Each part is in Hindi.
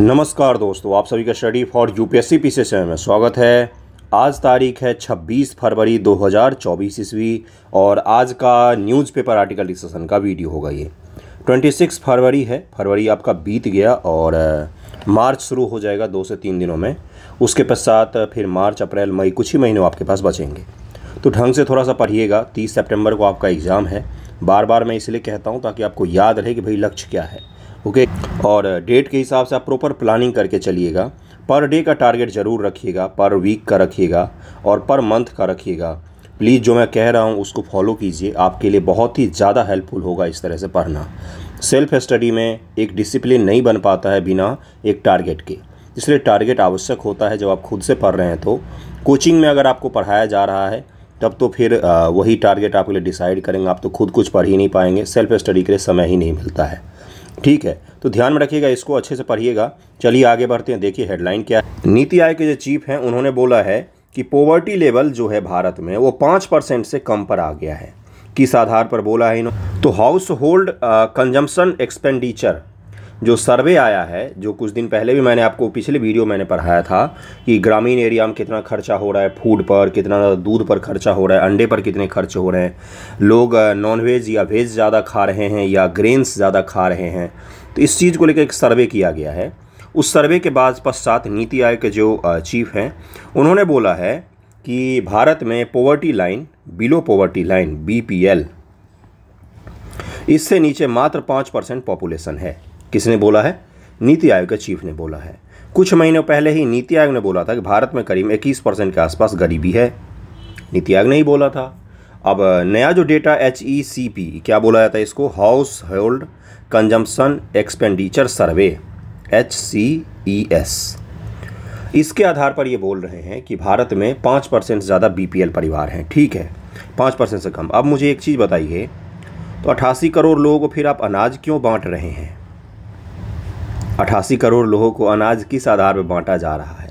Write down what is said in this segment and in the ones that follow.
नमस्कार दोस्तों आप सभी का स्टडी फॉर यूपीएससी पीसीएसएम में स्वागत है आज तारीख है 26 फरवरी 2024 ईस्वी और आज का न्यूज़पेपर आर्टिकल डिस्कशन का वीडियो होगा ये 26 फरवरी है फरवरी आपका बीत गया और मार्च शुरू हो जाएगा दो से तीन दिनों में उसके पश्चात फिर मार्च अप्रैल मई कुछ ही महीनों आपके पास बचेंगे तो ढंग से थोड़ा सा पढ़िएगा तीस सेप्टेम्बर को आपका एग्ज़ाम है बार बार मैं इसलिए कहता हूँ ताकि आपको याद रहे कि भाई लक्ष्य क्या है ओके और डेट uh, के हिसाब से आप प्रॉपर प्लानिंग करके चलिएगा पर डे का टारगेट ज़रूर रखिएगा पर वीक का रखिएगा और पर मंथ का रखिएगा प्लीज़ जो मैं कह रहा हूँ उसको फॉलो कीजिए आपके लिए बहुत ही ज़्यादा हेल्पफुल होगा इस तरह से पढ़ना सेल्फ स्टडी में एक डिसिप्लिन नहीं बन पाता है बिना एक टारगेट के इसलिए टारगेट आवश्यक होता है जब आप खुद से पढ़ रहे हैं तो कोचिंग में अगर आपको पढ़ाया जा रहा है तब तो फिर uh, वही टारगेट आपके लिए डिसाइड करेंगे आप तो खुद कुछ पढ़ ही नहीं पाएंगे सेल्फ स्टडी के लिए समय ही नहीं मिलता है ठीक है तो ध्यान में रखिएगा इसको अच्छे से पढ़िएगा चलिए आगे बढ़ते हैं देखिए हेडलाइन क्या है नीति आयोग के जो चीफ हैं उन्होंने बोला है कि पॉवर्टी लेवल जो है भारत में वो पाँच परसेंट से कम पर आ गया है किस आधार पर बोला है इन्होंने तो हाउस होल्ड कंजम्पन एक्सपेंडिचर जो सर्वे आया है जो कुछ दिन पहले भी मैंने आपको पिछले वीडियो मैंने पढ़ाया था कि ग्रामीण एरिया में कितना खर्चा हो रहा है फूड पर कितना दूध पर खर्चा हो रहा है अंडे पर कितने खर्च हो रहे हैं लोग नॉनवेज या वेज ज़्यादा खा रहे हैं या ग्रेन्स ज़्यादा खा रहे हैं तो इस चीज़ को लेकर एक सर्वे किया गया है उस सर्वे के बाद पश्चात नीति आयोग के जो चीफ हैं उन्होंने बोला है कि भारत में poverty line below poverty line B इससे नीचे मात्र पाँच परसेंट पॉपुलेशन है किसने बोला है नीति आयोग के चीफ ने बोला है कुछ महीनों पहले ही नीति आयोग ने बोला था कि भारत में करीब 21 परसेंट के आसपास गरीबी है नीति आयोग ने ही बोला था अब नया जो data H E C P क्या बोला जाता है इसको household consumption expenditure survey H C E S इसके आधार पर ये बोल रहे हैं कि भारत में पाँच परसेंट ज़्यादा बी पी एल परिवार हैं ठीक है पाँच परसेंट से कम अब मुझे एक चीज़ बताइए तो अट्ठासी करोड़ लोगों को फिर आप अनाज क्यों बांट रहे हैं अट्ठासी करोड़ लोगों को अनाज किस आधार पर बांटा जा रहा है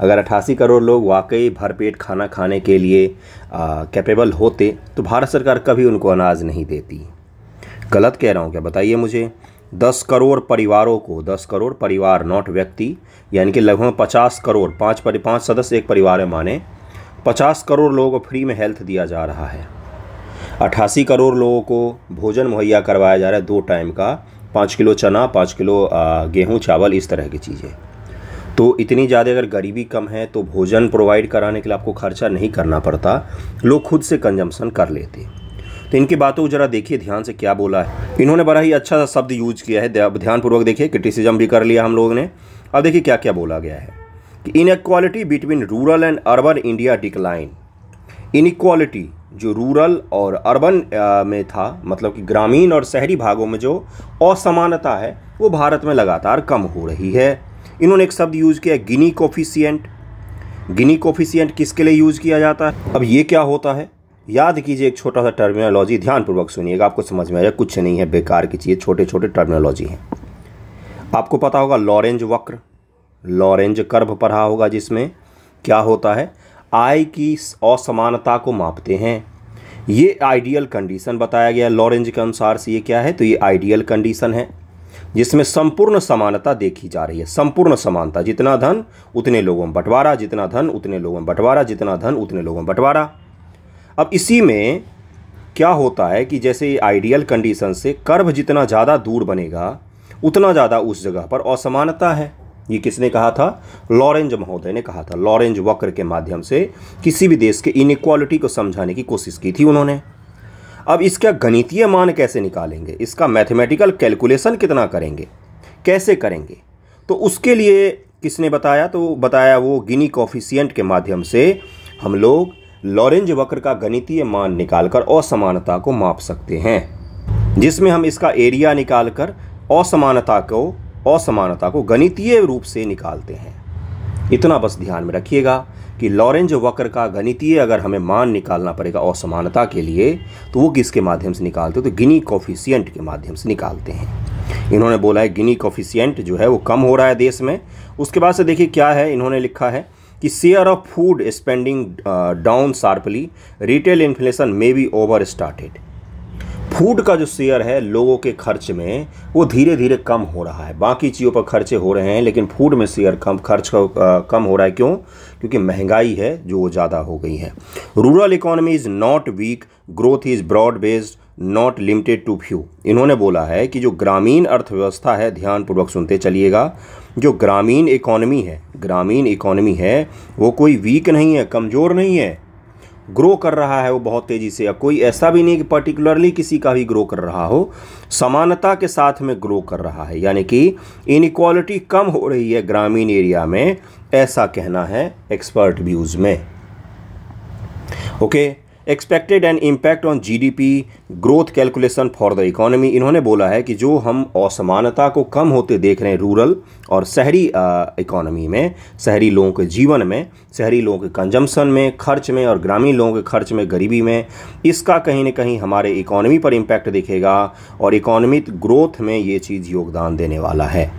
अगर अट्ठासी करोड़ लोग वाकई भरपेट खाना खाने के लिए कैपेबल होते तो भारत सरकार कभी उनको अनाज नहीं देती गलत कह रहा हूँ क्या बताइए मुझे दस करोड़ परिवारों को दस करोड़ परिवार नॉट व्यक्ति यानी कि लगभग पचास करोड़ पाँच परि पाँच सदस्य एक परिवार में माने पचास करोड़ लोगों को फ्री में हेल्थ दिया जा रहा है अट्ठासी करोड़ लोगों को भोजन मुहैया करवाया जा रहा है दो टाइम का पाँच किलो चना पाँच किलो गेहूँ चावल इस तरह की चीज़ें तो इतनी ज़्यादा अगर गरीबी कम है तो भोजन प्रोवाइड कराने के लिए आपको खर्चा नहीं करना पड़ता लोग खुद से कंजम्पसन कर लेते तो इनकी बातों को ज़रा देखिए ध्यान से क्या बोला है इन्होंने बड़ा ही अच्छा सा शब्द यूज किया है ध्यानपूर्वक देखिए क्रिटिसिज्म भी कर लिया हम लोगों ने अब देखिए क्या क्या बोला गया है कि inequality between rural and urban India decline inequality जो रूरल और अर्बन में था मतलब कि ग्रामीण और शहरी भागों में जो असमानता है वो भारत में लगातार कम हो रही है इन्होंने एक शब्द यूज़ किया गिनी कोफिशियंट गिनी कोफिशियंट किसके लिए यूज़ किया जाता है अब ये क्या होता है याद कीजिए एक छोटा सा टर्मिनोलॉजी ध्यानपूर्वक सुनिएगा आपको समझ में आ कुछ नहीं है बेकार की चीज़ छोटे छोटे टर्मिनोलॉजी हैं आपको पता होगा लॉरेंज वक्र लॉरेंज कर्भ पढ़ा होगा जिसमें क्या होता है आय की असमानता को मापते हैं ये आइडियल कंडीशन बताया गया लॉरेंज के अनुसार से ये क्या है तो ये आइडियल कंडीशन है जिसमें संपूर्ण समानता देखी जा रही है संपूर्ण समानता जितना धन उतने लोगों में बंटवारा जितना धन उतने लोगों में बंटवारा जितना धन उतने लोगों में बंटवारा अब इसी में क्या होता है कि जैसे आइडियल कंडीशन से कर्व जितना ज़्यादा दूर बनेगा उतना ज़्यादा उस जगह पर असमानता है ये किसने कहा था लॉरेंज महोदय ने कहा था लॉरेंज वक्र के माध्यम से किसी भी देश के इनक्वालिटी को समझाने की कोशिश की थी उन्होंने अब इसका गणितीय मान कैसे निकालेंगे इसका मैथमेटिकल कैलकुलेशन कितना करेंगे कैसे करेंगे तो उसके लिए किसने बताया तो बताया वो गिनी कॉफिशियंट के माध्यम से हम लोग लॉरेंज वक्र का गणितीय मान निकालकर असमानता को माप सकते हैं जिसमें हम इसका एरिया निकालकर असमानता को असमानता को गणितीय रूप से निकालते हैं इतना बस ध्यान में रखिएगा कि लॉरेंज वक्र का गणितीय अगर हमें मान निकालना पड़ेगा असमानता के लिए तो वो किसके माध्यम से निकालते हैं तो गिनी कॉफिशियंट के माध्यम से निकालते हैं इन्होंने बोला है गिनी कॉफिशियंट जो है वो कम हो रहा है देश में उसके बाद से देखिए क्या है इन्होंने लिखा है कि share of food spending down sharply retail inflation may be over started food का जो शेयर है लोगों के खर्च में वो धीरे धीरे कम हो रहा है बाकी चीज़ों पर खर्चे हो रहे हैं लेकिन फूड में शेयर कम खर्च कम हो रहा है क्यों क्योंकि महंगाई है जो वो ज़्यादा हो गई है rural economy is not weak growth is broad based not limited to few इन्होंने बोला है कि जो ग्रामीण अर्थव्यवस्था है ध्यानपूर्वक सुनते चलिएगा जो ग्रामीण इकोनॉमी है ग्रामीण इकोनॉमी है वो कोई वीक नहीं है कमज़ोर नहीं है ग्रो कर रहा है वो बहुत तेज़ी से या कोई ऐसा भी नहीं कि पर्टिकुलरली किसी का भी ग्रो कर रहा हो समानता के साथ में ग्रो कर रहा है यानी कि इनक्वालिटी कम हो रही है ग्रामीण एरिया में ऐसा कहना है एक्सपर्ट व्यूज़ में okay okay? Expected and impact on GDP growth calculation for the economy इन्होंने बोला है कि जो हम असमानता को कम होते देख रहे हैं रूरल और शहरी इकोनॉमी में शहरी लोगों के जीवन में शहरी लोगों के कंजम्पशन में खर्च में और ग्रामीण लोगों के खर्च में गरीबी में इसका कहीं ना कहीं हमारे इकोनॉमी पर इम्पैक्ट दिखेगा और इकोनॉमिक ग्रोथ में ये चीज़ योगदान देने वाला है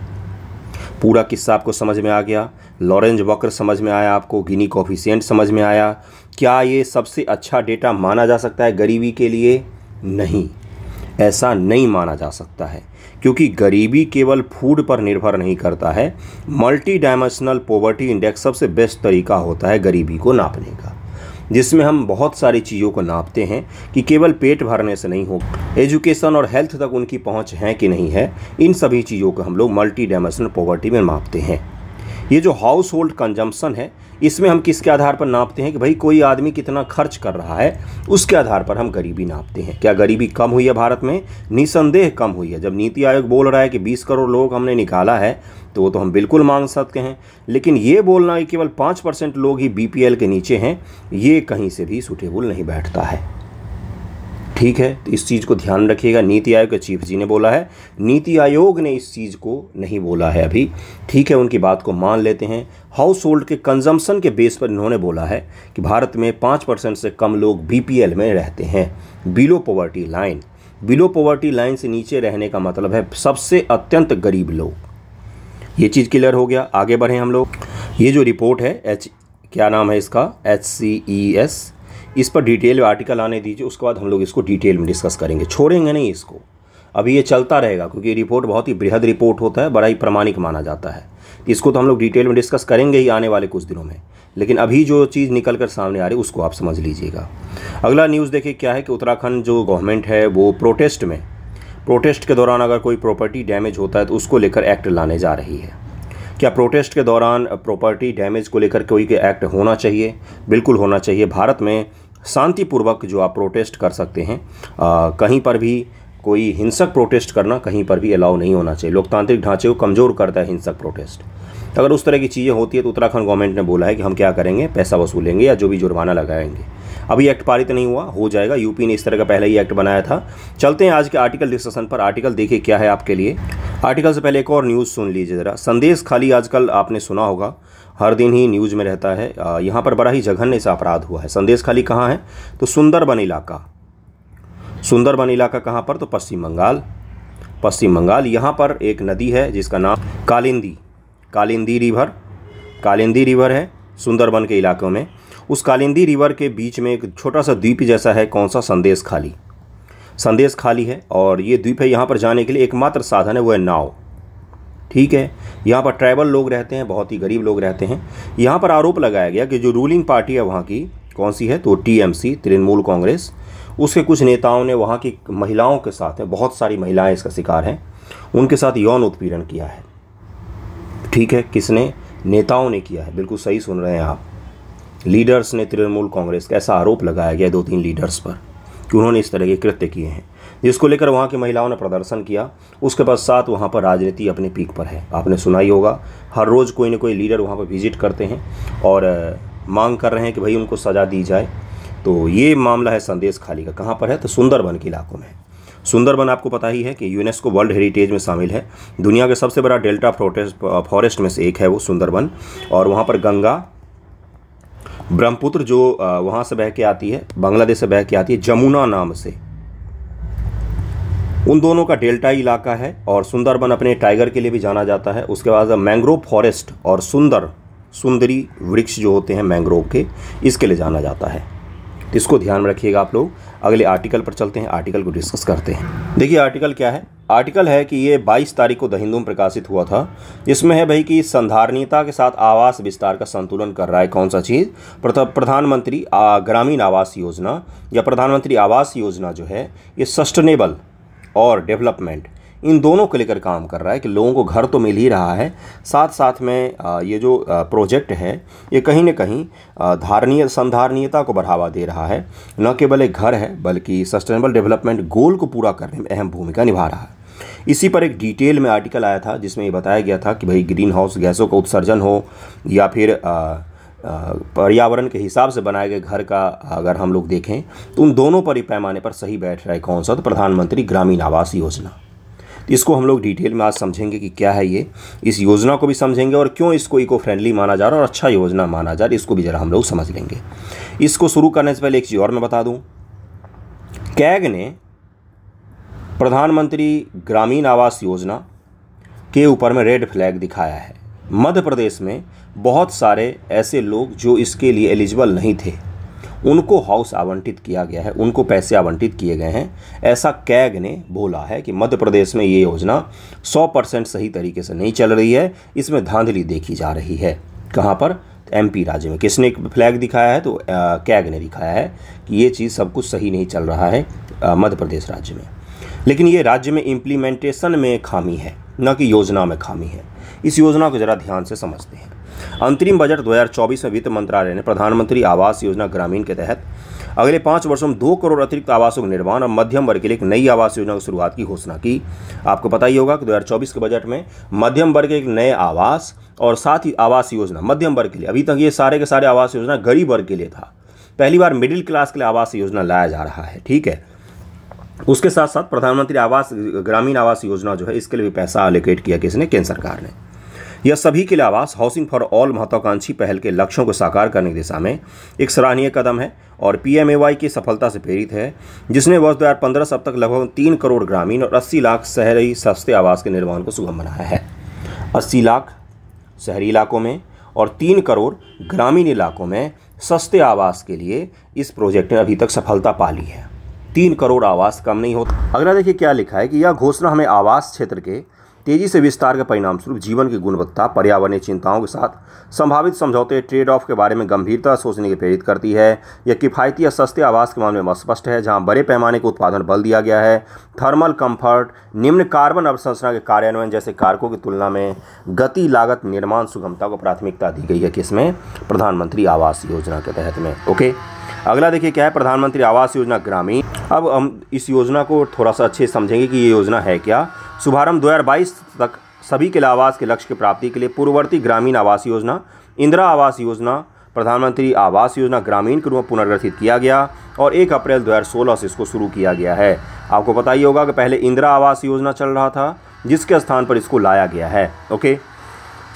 पूरा किस्सा आपको समझ में आ गया लॉरेंज वॉकर समझ में आया आपको गिनी कॉफिशियंट समझ में आया क्या ये सबसे अच्छा डेटा माना जा सकता है गरीबी के लिए नहीं ऐसा नहीं माना जा सकता है क्योंकि गरीबी केवल फूड पर निर्भर नहीं करता है मल्टी डायमेंशनल पॉवर्टी इंडेक्स सबसे बेस्ट तरीका होता है गरीबी को नापने का जिसमें हम बहुत सारी चीज़ों को नापते हैं कि केवल पेट भरने से नहीं हो एजुकेशन और हेल्थ तक उनकी पहुंच है कि नहीं है इन सभी चीज़ों को हम लोग मल्टी डायमेंशनल पॉवर्टी में मापते हैं ये जो हाउस होल्ड कंजम्पसन है इसमें हम किसके आधार पर नापते हैं कि भाई कोई आदमी कितना खर्च कर रहा है उसके आधार पर हम गरीबी नापते हैं क्या गरीबी कम हुई है भारत में निसंदेह कम हुई है जब नीति आयोग बोल रहा है कि 20 करोड़ लोग हमने निकाला है तो वो तो हम बिल्कुल मांग सकते हैं लेकिन ये बोलना कि केवल पाँच परसेंट लोग ही बी के नीचे हैं ये कहीं से भी सुटेबुल नहीं बैठता है ठीक है तो इस चीज़ को ध्यान रखिएगा नीति आयोग के चीफ जी ने बोला है नीति आयोग ने इस चीज़ को नहीं बोला है अभी ठीक है उनकी बात को मान लेते हैं हाउस होल्ड के कंजम्पशन के बेस पर इन्होंने बोला है कि भारत में पाँच परसेंट से कम लोग बीपीएल में रहते हैं below poverty line below poverty line से नीचे रहने का मतलब है सबसे अत्यंत गरीब लोग ये चीज़ क्लियर हो गया आगे बढ़ें हम लोग ये जो रिपोर्ट है एच क्या नाम है इसका एच सी ई एस इस पर डिटेल आर्टिकल आने दीजिए उसके बाद हम लोग इसको डिटेल में डिस्कस करेंगे छोड़ेंगे नहीं इसको अभी ये चलता रहेगा क्योंकि रिपोर्ट बहुत ही बृहद रिपोर्ट होता है बड़ा ही प्रमाणिक माना जाता है इसको तो हम लोग डिटेल में डिस्कस करेंगे ही आने वाले कुछ दिनों में लेकिन अभी जो चीज़ निकल कर सामने आ रही है उसको आप समझ लीजिएगा अगला न्यूज़ देखिए क्या है कि उत्तराखंड जो गवर्नमेंट है वो प्रोटेस्ट में प्रोटेस्ट के दौरान अगर कोई प्रॉपर्टी डैमेज होता है तो उसको लेकर एक्ट लाने जा रही है क्या प्रोटेस्ट के दौरान प्रॉपर्टी डैमेज को लेकर कोई के एक्ट होना चाहिए बिल्कुल होना चाहिए भारत में शांतिपूर्वक जो आप प्रोटेस्ट कर सकते हैं आ, कहीं पर भी कोई हिंसक प्रोटेस्ट करना कहीं पर भी अलाउ नहीं होना चाहिए लोकतांत्रिक ढांचे को कमज़ोर करता है हिंसक प्रोटेस्ट अगर उस तरह की चीज़ें होती है तो उत्तराखंड गवर्नमेंट ने बोला है कि हम क्या करेंगे पैसा वसूलेंगे या जो भी जुर्माना लगाएंगे अभी एक्ट पारित नहीं हुआ हो जाएगा यूपी ने इस तरह का पहले ही एक्ट बनाया था चलते हैं आज के आर्टिकल डिस्कशन पर आर्टिकल देखिए क्या है आपके लिए आर्टिकल से पहले एक और न्यूज़ सुन लीजिए ज़रा संदेश खाली आजकल आपने सुना होगा हर दिन ही न्यूज़ में रहता है यहाँ पर बड़ा ही जघन्य सा अपराध हुआ है संदेश खाली कहाँ है तो सुंदरबन इलाका सुंदरबन इलाका कहाँ पर तो पश्चिम बंगाल पश्चिम बंगाल यहाँ पर एक नदी है जिसका नाम कालिंदी कालिंदी रिवर कालिंदी रिवर है सुंदरबन के इलाकों में उस कालिंदी रिवर के बीच में एक छोटा सा द्वीप जैसा है कौन सा संदेश खाली संदेश खाली है और ये द्वीप है यहाँ पर जाने के लिए एकमात्र साधन है वो है नाव ठीक है यहाँ पर ट्राइबल लोग रहते हैं बहुत ही गरीब लोग रहते हैं यहाँ पर आरोप लगाया गया कि जो रूलिंग पार्टी है वहाँ की कौन सी है तो टीएमसी तृणमूल कांग्रेस उसके कुछ नेताओं ने वहाँ की महिलाओं के साथ है बहुत सारी महिलाएं इसका शिकार हैं उनके साथ यौन उत्पीड़न किया है ठीक है किसने नेताओं ने किया है बिल्कुल सही सुन रहे हैं आप लीडर्स ने तृणमूल कांग्रेस का ऐसा आरोप लगाया गया दो तीन लीडर्स पर कि उन्होंने इस तरह के कृत्य किए हैं जिसको लेकर वहाँ की महिलाओं ने प्रदर्शन किया उसके पश्चात वहाँ पर राजनीति अपने पीक पर है आपने सुना ही होगा हर रोज़ कोई ना कोई लीडर वहाँ पर विजिट करते हैं और मांग कर रहे हैं कि भाई उनको सज़ा दी जाए तो ये मामला है संदेश खाली का कहाँ पर है तो सुंदरबन के इलाकों में सुंदरबन आपको पता ही है कि यूनेस्को वर्ल्ड हेरिटेज में शामिल है दुनिया के सबसे बड़ा डेल्टा फॉरेस्ट में से एक है वो सुंदरबन और वहाँ पर गंगा ब्रह्मपुत्र जो वहाँ से बह के आती है बांग्लादेश से बह के आती है जमुना नाम से उन दोनों का डेल्टा इलाका है और सुंदरबन अपने टाइगर के लिए भी जाना जाता है उसके बाद मैंग्रोव फॉरेस्ट और सुंदर सुंदरी वृक्ष जो होते हैं मैंग्रोव के इसके लिए जाना जाता है इसको ध्यान में रखिएगा आप लोग अगले आर्टिकल पर चलते हैं आर्टिकल को डिस्कस करते हैं देखिए आर्टिकल क्या है आर्टिकल है कि ये 22 तारीख को द हिंदू में प्रकाशित हुआ था जिसमें है भाई कि संधारणीयता के साथ आवास विस्तार का संतुलन कर रहा है कौन सा चीज़ प्रधानमंत्री ग्रामीण आवास योजना या प्रधानमंत्री आवास योजना जो है ये सस्टेनेबल और डेवलपमेंट इन दोनों को लेकर काम कर रहा है कि लोगों को घर तो मिल ही रहा है साथ साथ में ये जो प्रोजेक्ट है ये कहीं ना कहीं धारणीय संधारणीयता को बढ़ावा दे रहा है न केवल एक घर है बल्कि सस्टेनेबल डेवलपमेंट गोल को पूरा करने में अहम भूमिका निभा रहा है इसी पर एक डिटेल में आर्टिकल आया था जिसमें ये बताया गया था कि भाई ग्रीन हाउस गैसों का उत्सर्जन हो या फिर आ, पर्यावरण के हिसाब से बनाए गए घर का अगर हम लोग देखें तो उन दोनों पर ही पैमाने पर सही बैठ रहा है कौन सा तो प्रधानमंत्री ग्रामीण आवास योजना तो इसको हम लोग डिटेल में आज समझेंगे कि क्या है ये इस योजना को भी समझेंगे और क्यों इसको इको फ्रेंडली माना जा रहा है और अच्छा योजना माना जा रहा है इसको भी ज़रा हम लोग समझ लेंगे इसको शुरू करने से पहले एक चीज़ और मैं बता दूँ कैग ने प्रधानमंत्री ग्रामीण आवास योजना के ऊपर में रेड फ्लैग दिखाया है मध्य प्रदेश में बहुत सारे ऐसे लोग जो इसके लिए एलिजिबल नहीं थे उनको हाउस आवंटित किया गया है उनको पैसे आवंटित किए गए हैं ऐसा कैग ने बोला है कि मध्य प्रदेश में ये योजना 100 परसेंट सही तरीके से नहीं चल रही है इसमें धांधली देखी जा रही है कहाँ पर एमपी राज्य में किसने फ्लैग दिखाया है तो आ, कैग ने दिखाया है कि ये चीज़ सब कुछ सही नहीं चल रहा है मध्य प्रदेश राज्य में लेकिन ये राज्य में इम्प्लीमेंटेशन में खामी है न कि योजना में खामी है इस योजना को जरा ध्यान से समझते हैं अंतरिम बजट 2024 में वित्त मंत्रालय ने प्रधानमंत्री आवास योजना ग्रामीण के तहत अगले पाँच वर्षों में दो करोड़ अतिरिक्त आवासों के निर्माण और मध्यम वर्ग के लिए एक नई आवास योजना की शुरुआत की घोषणा की आपको पता ही होगा कि 2024 के बजट में मध्यम वर्ग के एक नए आवास और साथ ही आवास योजना मध्यम वर्ग के लिए अभी तक ये सारे के सारे आवास योजना गरीब वर्ग के लिए था पहली बार मिडिल क्लास के लिए आवास योजना लाया जा रहा है ठीक है उसके साथ साथ प्रधानमंत्री आवास ग्रामीण आवास योजना जो है इसके लिए भी पैसा एलोकेट किया किसने केंद्र सरकार ने यह सभी के लिए आवास हाउसिंग फॉर ऑल महत्वाकांक्षी पहल के लक्ष्यों को साकार करने की दिशा में एक सराहनीय कदम है और पीएमएवाई की सफलता से प्रेरित है जिसने वर्ष दो हज़ार पंद्रह अब तक लगभग तीन करोड़ ग्रामीण और अस्सी लाख शहरी सस्ते आवास के निर्माण को सुगम बनाया है अस्सी लाख शहरी इलाकों में और तीन करोड़ ग्रामीण इलाकों में सस्ते आवास के लिए इस प्रोजेक्ट ने अभी तक सफलता पा ली है तीन करोड़ आवास कम नहीं होता अगला देखिए क्या लिखा है कि यह घोषणा हमें आवास क्षेत्र के तेजी से विस्तार के परिणाम स्वरूप जीवन की गुणवत्ता पर्यावरणीय चिंताओं के साथ संभावित समझौते ट्रेड ऑफ के बारे में गंभीरता सोचने की प्रेरित करती है यह किफायती या सस्ते आवास के मामले में स्पष्ट है जहां बड़े पैमाने के उत्पादन बल दिया गया है थर्मल कंफर्ट निम्न कार्बन अवसंरचना के कार्यान्वयन जैसे कारकों की तुलना में गति लागत निर्माण सुगमता को प्राथमिकता दी गई है किसमें प्रधानमंत्री आवास योजना के तहत में ओके अगला देखिए क्या है प्रधानमंत्री आवास योजना ग्रामीण अब हम इस योजना को थोड़ा सा अच्छे समझेंगे कि ये योजना है क्या शुभारंभ दो तक सभी के लिए आवास के लक्ष्य की प्राप्ति के लिए पूर्ववर्ती ग्रामीण आवास योजना इंदिरा आवास योजना प्रधानमंत्री आवास योजना ग्रामीण के रूप में पुनर्गठित किया गया और 1 अप्रैल 2016 से इसको शुरू किया गया है आपको पता ही होगा कि पहले इंदिरा आवास योजना चल रहा था जिसके स्थान पर इसको लाया गया है ओके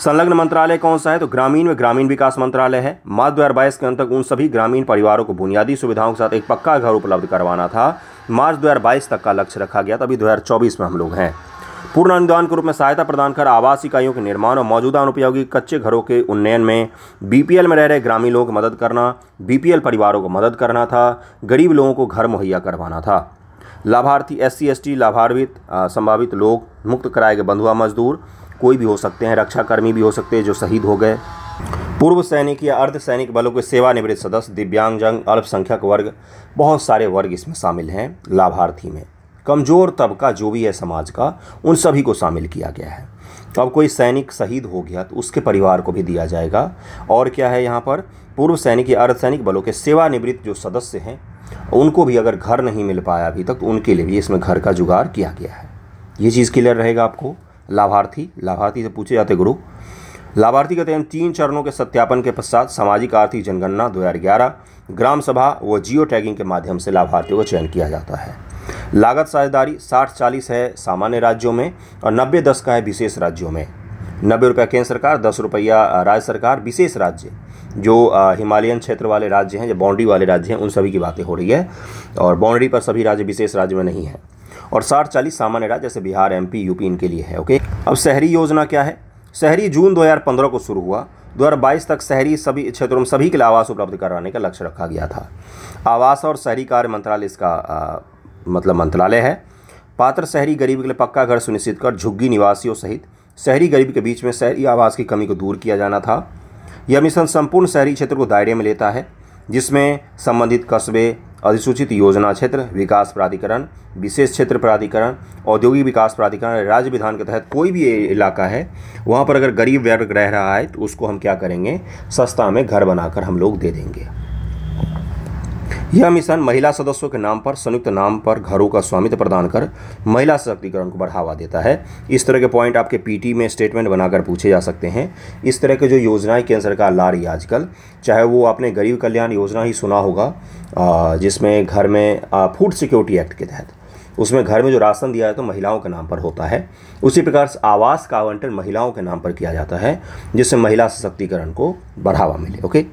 संलग्न मंत्रालय कौन सा है तो ग्रामीण में ग्रामीण विकास मंत्रालय है मार्च दो के अंत तक उन सभी ग्रामीण परिवारों को बुनियादी सुविधाओं के साथ एक पक्का घर उपलब्ध करवाना था मार्च दो तक का लक्ष्य रखा गया था अभी 2024 में हम लोग हैं पूर्ण अनुदान के रूप में सहायता प्रदान कर आवास इकाइयों के निर्माण और मौजूदा अनुपयोगी कच्चे घरों के उन्नयन में बीपीएल में रह रहे ग्रामीण लोगों की मदद करना बीपीएल परिवारों को मदद करना था गरीब लोगों को घर मुहैया करवाना था लाभार्थी एस सी लाभान्वित संभावित लोग मुक्त कराए गए बंधुआ मजदूर कोई भी हो सकते हैं रक्षाकर्मी भी हो सकते हैं जो शहीद हो गए पूर्व सैनिक या अर्ध सैनिक बलों के सेवानिवृत्त सदस्य दिव्यांगजन अल्पसंख्यक वर्ग बहुत सारे वर्ग इसमें शामिल हैं लाभार्थी में कमज़ोर तबका जो भी है समाज का उन सभी को शामिल किया गया है तो अब कोई सैनिक शहीद हो गया तो उसके परिवार को भी दिया जाएगा और क्या है यहाँ पर पूर्व सैनिक या अर्ध सैनिक बलों के सेवानिवृत्त जो सदस्य हैं उनको भी अगर घर नहीं मिल पाया अभी तक तो उनके लिए भी इसमें घर का जुगाड़ किया गया है ये चीज़ क्लियर रहेगा आपको लाभार्थी लाभार्थी से पूछे जाते गुरु लाभार्थी कहते हैं तीन चरणों के सत्यापन के पश्चात सामाजिक आर्थिक जनगणना दो ग्राम सभा व जियो टैगिंग के माध्यम से लाभार्थियों का चयन किया जाता है लागत साझेदारी साठ चालीस है सामान्य राज्यों में और नब्बे दस का है विशेष राज्यों में नब्बे रुपया केंद्र सरकार दस रुपया राज्य सरकार विशेष राज्य जो हिमालयन क्षेत्र वाले राज्य हैं जो बाउंड्री वाले राज्य हैं उन सभी की बातें हो रही है और बाउंड्री पर सभी राज्य विशेष राज्य में नहीं है और साठ चालीस सामान्य राज्य जैसे बिहार पी यूपी इनके लिए है ओके अब शहरी योजना क्या है शहरी जून पंद्रह को शुरू हुआ 2022 तक शहरी सभी क्षेत्रों में सभी के लिए आवास उपलब्ध कराने का लक्ष्य रखा गया था आवास और शहरी कार्य मंत्रालय इसका आ, मतलब मंत्रालय है पात्र शहरी गरीब के लिए पक्का घर सुनिश्चित कर झुग्गी निवासियों सहित शहरी गरीब के बीच में शहरी आवास की कमी को दूर किया जाना था यह मिशन संपूर्ण शहरी क्षेत्र को दायरे में लेता है जिसमें संबंधित कस्बे अधिसूचित योजना क्षेत्र विकास प्राधिकरण विशेष क्षेत्र प्राधिकरण औद्योगिक विकास प्राधिकरण राज्य विधान के तहत कोई भी इलाका है वहाँ पर अगर गरीब वर्ग रह रहा है तो उसको हम क्या करेंगे सस्ता में घर बनाकर हम लोग दे देंगे यह मिशन महिला सदस्यों के नाम पर संयुक्त नाम पर घरों का स्वामित्व प्रदान कर महिला सशक्तिकरण को बढ़ावा देता है इस तरह के पॉइंट आपके पीटी में स्टेटमेंट बनाकर पूछे जा सकते हैं इस तरह के जो योजनाएं केंद्र सरकार ला रही है आजकल चाहे वो आपने गरीब कल्याण योजना ही सुना होगा जिसमें घर में फूड सिक्योरिटी एक्ट के तहत उसमें घर में जो राशन दिया है तो महिलाओं के नाम पर होता है उसी प्रकार से आवास का आवंटन महिलाओं के नाम पर किया जाता है जिससे महिला सशक्तिकरण को बढ़ावा मिले ओके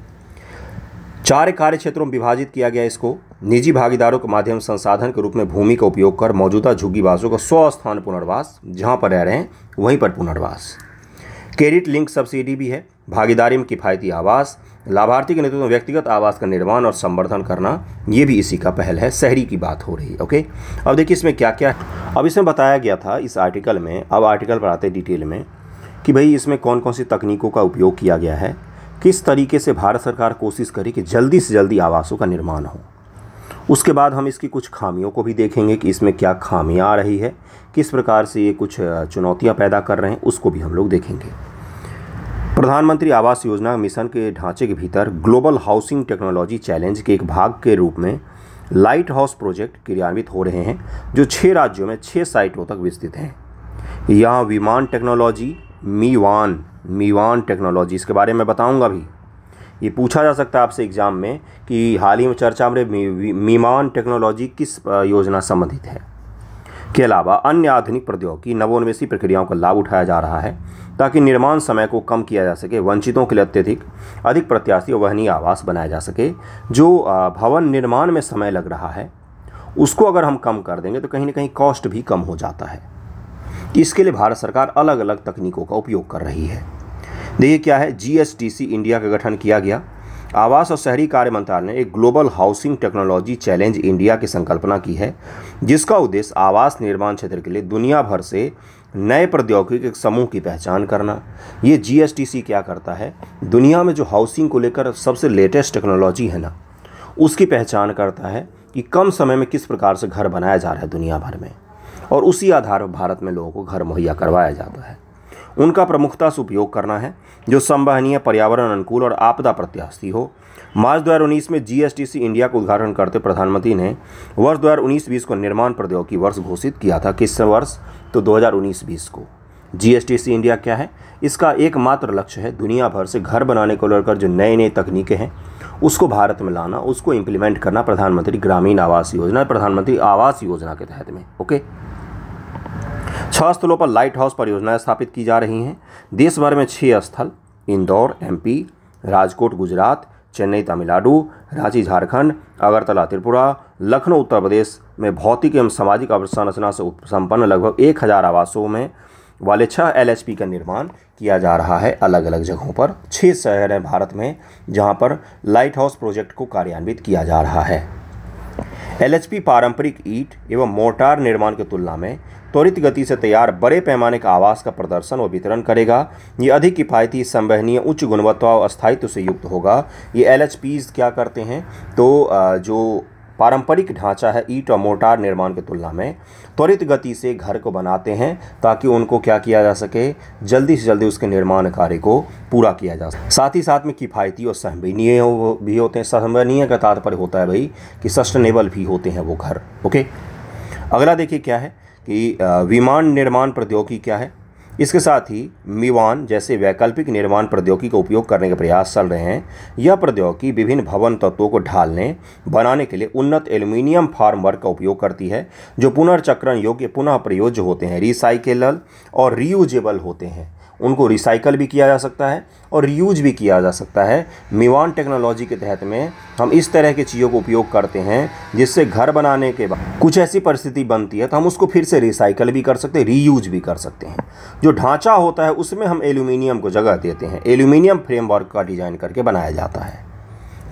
चार कार्य क्षेत्रों में विभाजित किया गया इसको निजी भागीदारों के माध्यम संसाधन के रूप में भूमि का उपयोग कर मौजूदा झुग्गीवासों का सौ स्थान पुनर्वास जहाँ पर रह रहे हैं वहीं पर पुनर्वास क्रेडिट लिंक सब्सिडी भी है भागीदारी में किफायती आवास लाभार्थी के नेतृत्व में व्यक्तिगत आवास का निर्माण और संवर्धन करना ये भी इसी का पहल है शहरी की बात हो रही है ओके अब देखिए इसमें क्या क्या है अब इसमें बताया गया था इस आर्टिकल में अब आर्टिकल पर आते डिटेल में कि भाई इसमें कौन कौन सी तकनीकों का उपयोग किया गया है किस तरीके से भारत सरकार कोशिश करे कि जल्दी से जल्दी आवासों का निर्माण हो उसके बाद हम इसकी कुछ खामियों को भी देखेंगे कि इसमें क्या खामियां आ रही है किस प्रकार से ये कुछ चुनौतियां पैदा कर रहे हैं उसको भी हम लोग देखेंगे प्रधानमंत्री आवास योजना मिशन के ढांचे के भीतर ग्लोबल हाउसिंग टेक्नोलॉजी चैलेंज के एक भाग के रूप में लाइट हाउस प्रोजेक्ट क्रियान्वित हो रहे हैं जो छः राज्यों में छः साइटों तक विस्तृत हैं यहाँ विमान टेक्नोलॉजी मीवान मीवान टेक्नोलॉजी इसके बारे में बताऊंगा भी ये पूछा जा सकता है आपसे एग्ज़ाम में कि हाल ही में चर्चा में मीवान टेक्नोलॉजी किस योजना संबंधित है के अलावा अन्य आधुनिक प्रौद्योगिकी नवोन्वेषी प्रक्रियाओं का लाभ उठाया जा रहा है ताकि निर्माण समय को कम किया जा सके वंचितों के लिए अत्यधिक अधिक प्रत्याशी और वहनीय आवास बनाया जा सके जो भवन निर्माण में समय लग रहा है उसको अगर हम कम कर देंगे तो कहीं ना कहीं कॉस्ट भी कम हो जाता है इसके लिए भारत सरकार अलग अलग तकनीकों का उपयोग कर रही है देखिए क्या है जीएसटीसी इंडिया का गठन किया गया आवास और शहरी कार्य मंत्रालय ने एक global housing technology challenge India की संकल्पना की है जिसका उद्देश्य आवास निर्माण क्षेत्र के लिए दुनिया भर से नए प्रौद्योगिकी के समूह की पहचान करना ये जीएसटीसी क्या करता है दुनिया में जो हाउसिंग को लेकर सबसे लेटेस्ट टेक्नोलॉजी है ना उसकी पहचान करता है कि कम समय में किस प्रकार से घर बनाया जा रहा है दुनिया भर में और उसी आधार पर भारत में लोगों को घर मुहैया करवाया जाता है उनका प्रमुखता से उपयोग करना है जो संवहनीय पर्यावरण अनुकूल और आपदा प्रत्याशी हो मार्च 2019 में जीएसटीसी इंडिया का उद्घाटन करते प्रधानमंत्री ने वर्ष 2019-20 को निर्माण प्रौद्योगिकी वर्ष घोषित किया था किस वर्ष तो 2019-20 को जीएसटीसी इंडिया क्या है इसका एकमात्र लक्ष्य है दुनिया भर से घर बनाने को लेकर जो नए नए तकनीकें हैं उसको भारत में लाना उसको इम्प्लीमेंट करना प्रधानमंत्री ग्रामीण आवास योजना प्रधानमंत्री आवास योजना के तहत में ओके छह स्थलों पर लाइट हाउस परियोजनाएं स्थापित की जा रही हैं देश भर में छः स्थल इंदौर एमपी राजकोट गुजरात चेन्नई तमिलनाडु रांची झारखंड अगरतला त्रिपुरा लखनऊ उत्तर प्रदेश में भौतिक एवं सामाजिक अवसंरचना से संपन्न लगभग एक हज़ार आवासों में वाले छह एल का निर्माण किया जा रहा है अलग अलग जगहों पर छः शहर हैं भारत में जहाँ पर लाइट हाउस प्रोजेक्ट को कार्यान्वित किया जा रहा है एलएचपी पारंपरिक ईट एवं मोर्टार निर्माण की तुलना में त्वरित गति से तैयार बड़े पैमाने का आवास का प्रदर्शन और वितरण करेगा ये अधिक किफ़ायती संवहनीय उच्च गुणवत्ता और स्थायित्व से युक्त होगा ये एल क्या करते हैं तो जो पारंपरिक ढांचा है ईट और मोटार निर्माण की तुलना में त्वरित गति से घर को बनाते हैं ताकि उनको क्या किया जा सके जल्दी से जल्दी उसके निर्माण कार्य को पूरा किया जा सके साथ ही साथ में किफ़ायती और सहमनीय हो, भी होते हैं सहमनीय का तात्पर्य होता है भाई कि सस्टेनेबल भी होते हैं वो घर ओके अगला देखिए क्या है कि विमान निर्माण प्रौद्योगिकी क्या है इसके साथ ही मीवान जैसे वैकल्पिक निर्माण प्रौद्योगिकी का उपयोग करने के प्रयास चल रहे हैं यह प्रौद्योगिकी विभिन्न भवन तत्वों को ढालने बनाने के लिए उन्नत एल्यूमिनियम फार्म वर्क का उपयोग करती है जो पुनर्चक्रण योग्य पुनः प्रयोज्य होते हैं रिसाइकेल और रीयूजेबल होते हैं उनको रिसाइकल भी किया जा सकता है और रीयूज भी किया जा सकता है मिवान टेक्नोलॉजी के तहत में हम इस तरह के चीज़ों को उपयोग करते हैं जिससे घर बनाने के बाद कुछ ऐसी परिस्थिति बनती है तो हम उसको फिर से रिसाइकल भी कर सकते हैं रीयूज भी कर सकते हैं जो ढांचा होता है उसमें हम एल्यूमिनियम को जगह देते हैं एल्यूमिनियम फ्रेमवर्क का डिज़ाइन करके बनाया जाता है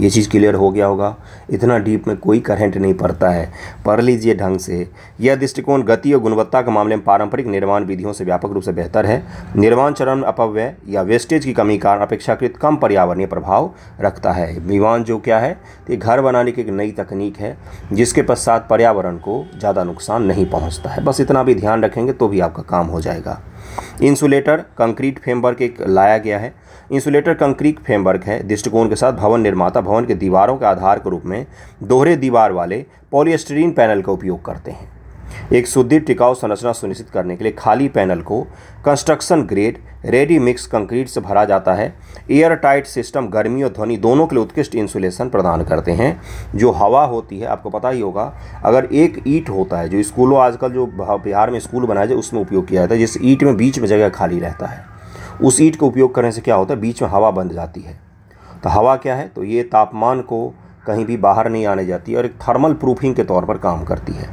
ये चीज़ क्लियर हो गया होगा इतना डीप में कोई करंट नहीं पड़ता है पढ़ लीजिए ढंग से यह दृष्टिकोण गति और गुणवत्ता के मामले में पारंपरिक निर्माण विधियों से व्यापक रूप से बेहतर है निर्माण चरण अपव्यय या वेस्टेज की कमी कारण अपेक्षाकृत कम पर्यावरणीय प्रभाव रखता है विमान जो क्या है ये घर बनाने की एक नई तकनीक है जिसके पश्चात पर्यावरण को ज़्यादा नुकसान नहीं पहुँचता है बस इतना भी ध्यान रखेंगे तो भी आपका काम हो जाएगा इंसुलेटर कंक्रीट फ्रेमवर्क एक लाया गया है इंसुलेटर कंक्रीट फ्रेमवर्क है दृष्टिकोण के साथ भवन निर्माता भवन के दीवारों के आधार के रूप में दोहरे दीवार वाले पॉलिएस्टरीन पैनल का उपयोग करते हैं एक सुदृढ़ टिकाऊ संरचना सुनिश्चित करने के लिए खाली पैनल को construction grade ready mix concrete से भरा जाता है एयर टाइट सिस्टम गर्मी और ध्वनि दोनों के लिए उत्कृष्ट इंसुलेशन प्रदान करते हैं जो हवा होती है आपको पता ही होगा अगर एक ईट होता है जो स्कूलों आजकल जो बिहार में स्कूल बनाए जाए उसमें उपयोग किया जाता है जिस ईट में बीच में जगह खाली रहता है उस ईट का उपयोग करने से क्या होता है बीच में हवा बंद जाती है तो हवा क्या है तो ये तापमान को कहीं भी बाहर नहीं आने जाती और एक थर्मल प्रूफिंग के तौर पर काम करती है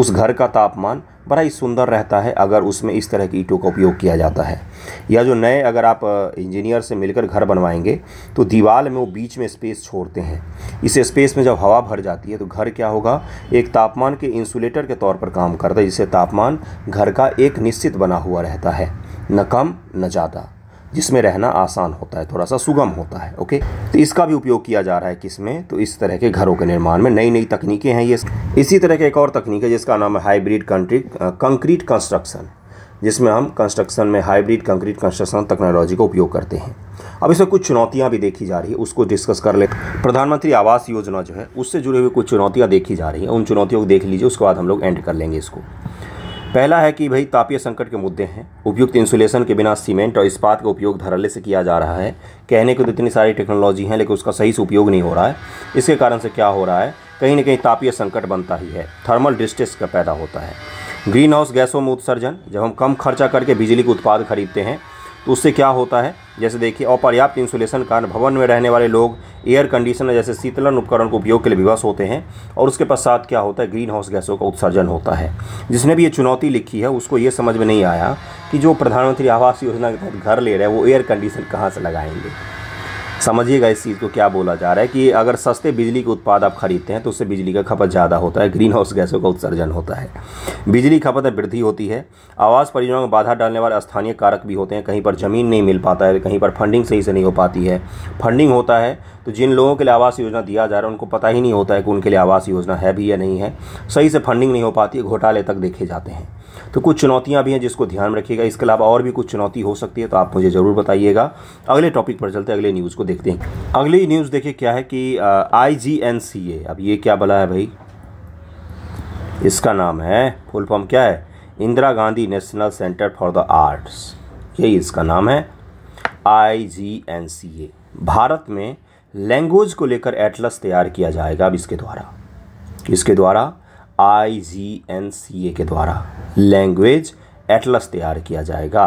उस घर का तापमान बड़ा ही सुंदर रहता है अगर उसमें इस तरह की ईंटों का उपयोग किया जाता है या जो नए अगर आप इंजीनियर से मिलकर घर बनवाएंगे तो दीवार में वो बीच में स्पेस छोड़ते हैं इस स्पेस में जब हवा भर जाती है तो घर क्या होगा एक तापमान के इंसुलेटर के तौर पर काम करता है जिससे तापमान घर का एक निश्चित बना हुआ रहता है न कम न ज़्यादा जिसमें रहना आसान होता है थोड़ा सा सुगम होता है ओके तो इसका भी उपयोग किया जा रहा है किसमें तो इस तरह के घरों के निर्माण में नई नई तकनीकें हैं ये इसी तरह की एक और तकनीक है जिसका नाम है हाइब्रिड कंट्री कंक्रीट कंस्ट्रक्शन जिसमें हम कंस्ट्रक्शन में हाइब्रिड कंक्रीट कंस्ट्रक्शन टेक्नोलॉजी का उपयोग करते हैं अब इसमें कुछ चुनौतियां भी देखी जा रही है उसको डिस्कस कर ले प्रधानमंत्री आवास योजना जो है उससे जुड़े हुए कुछ चुनौतियां देखी जा रही हैं उन चुनौतियों को देख लीजिए उसके बाद हम लोग एंड कर लेंगे इसको पहला है कि भाई तापीय संकट के मुद्दे हैं उपयुक्त इंसुलेशन के बिना सीमेंट और इस्पात का उपयोग धड़ल्ले से किया जा रहा है कहने को तो इतनी सारी टेक्नोलॉजी हैं लेकिन उसका सही से उपयोग नहीं हो रहा है इसके कारण से क्या हो रहा है कहीं ना कहीं तापीय संकट बनता ही है थर्मल डिस्ट्रेस का पैदा होता है ग्रीन हाउस गैसों में उत्सर्जन जब हम कम खर्चा करके बिजली का उत्पाद खरीदते हैं तो उससे क्या होता है जैसे देखिए अपर्याप्त इंसुलेशन कारण भवन में रहने वाले लोग एयर कंडीशनर जैसे शीतलन उपकरण को उपयोग के लिए विवश होते हैं और उसके पश्चात क्या होता है ग्रीन हाउस गैसों का उत्सर्जन होता है जिसने भी ये चुनौती लिखी है उसको ये समझ में नहीं आया कि जो प्रधानमंत्री आवास योजना के तहत घर ले रहे हैं वो एयर कंडीशन कहाँ से लगाएंगे समझिएगा इस चीज़ को क्या बोला जा रहा है कि अगर सस्ते बिजली के उत्पाद आप खरीदते हैं तो उससे बिजली का खपत ज़्यादा होता है ग्रीन हाउस गैसों का उत्सर्जन होता है बिजली खपत में वृद्धि होती है आवास परियोजनाओं में बाधा डालने वाले स्थानीय कारक भी होते हैं कहीं पर ज़मीन नहीं मिल पाता है कहीं पर फंडिंग सही से नहीं हो पाती है फंडिंग होता है तो जिन लोगों के लिए आवास योजना दिया जा रहा है उनको पता ही नहीं होता है कि उनके लिए आवास योजना है भी या नहीं है सही से फंडिंग नहीं हो पाती है घोटाले तक देखे जाते हैं तो कुछ चुनौतियाँ भी हैं जिसको ध्यान में रखिएगा इसके अलावा और भी कुछ चुनौती हो सकती है तो आप मुझे ज़रूर बताइएगा अगले टॉपिक पर चलते अगले न्यूज़ को देखते हैं अगली न्यूज़ देखिए क्या है कि आई अब ये क्या बला है भाई इसका नाम है फुल फॉर्म क्या है Indira Gandhi national centre for the arts यही इसका नाम है आई जी एन सी ए भारत में लैंग्वेज को लेकर एटलस तैयार किया जाएगा अब इसके द्वारा इसके द्वारा आई जी एन सी ए के द्वारा लैंग्वेज एटलस तैयार किया जाएगा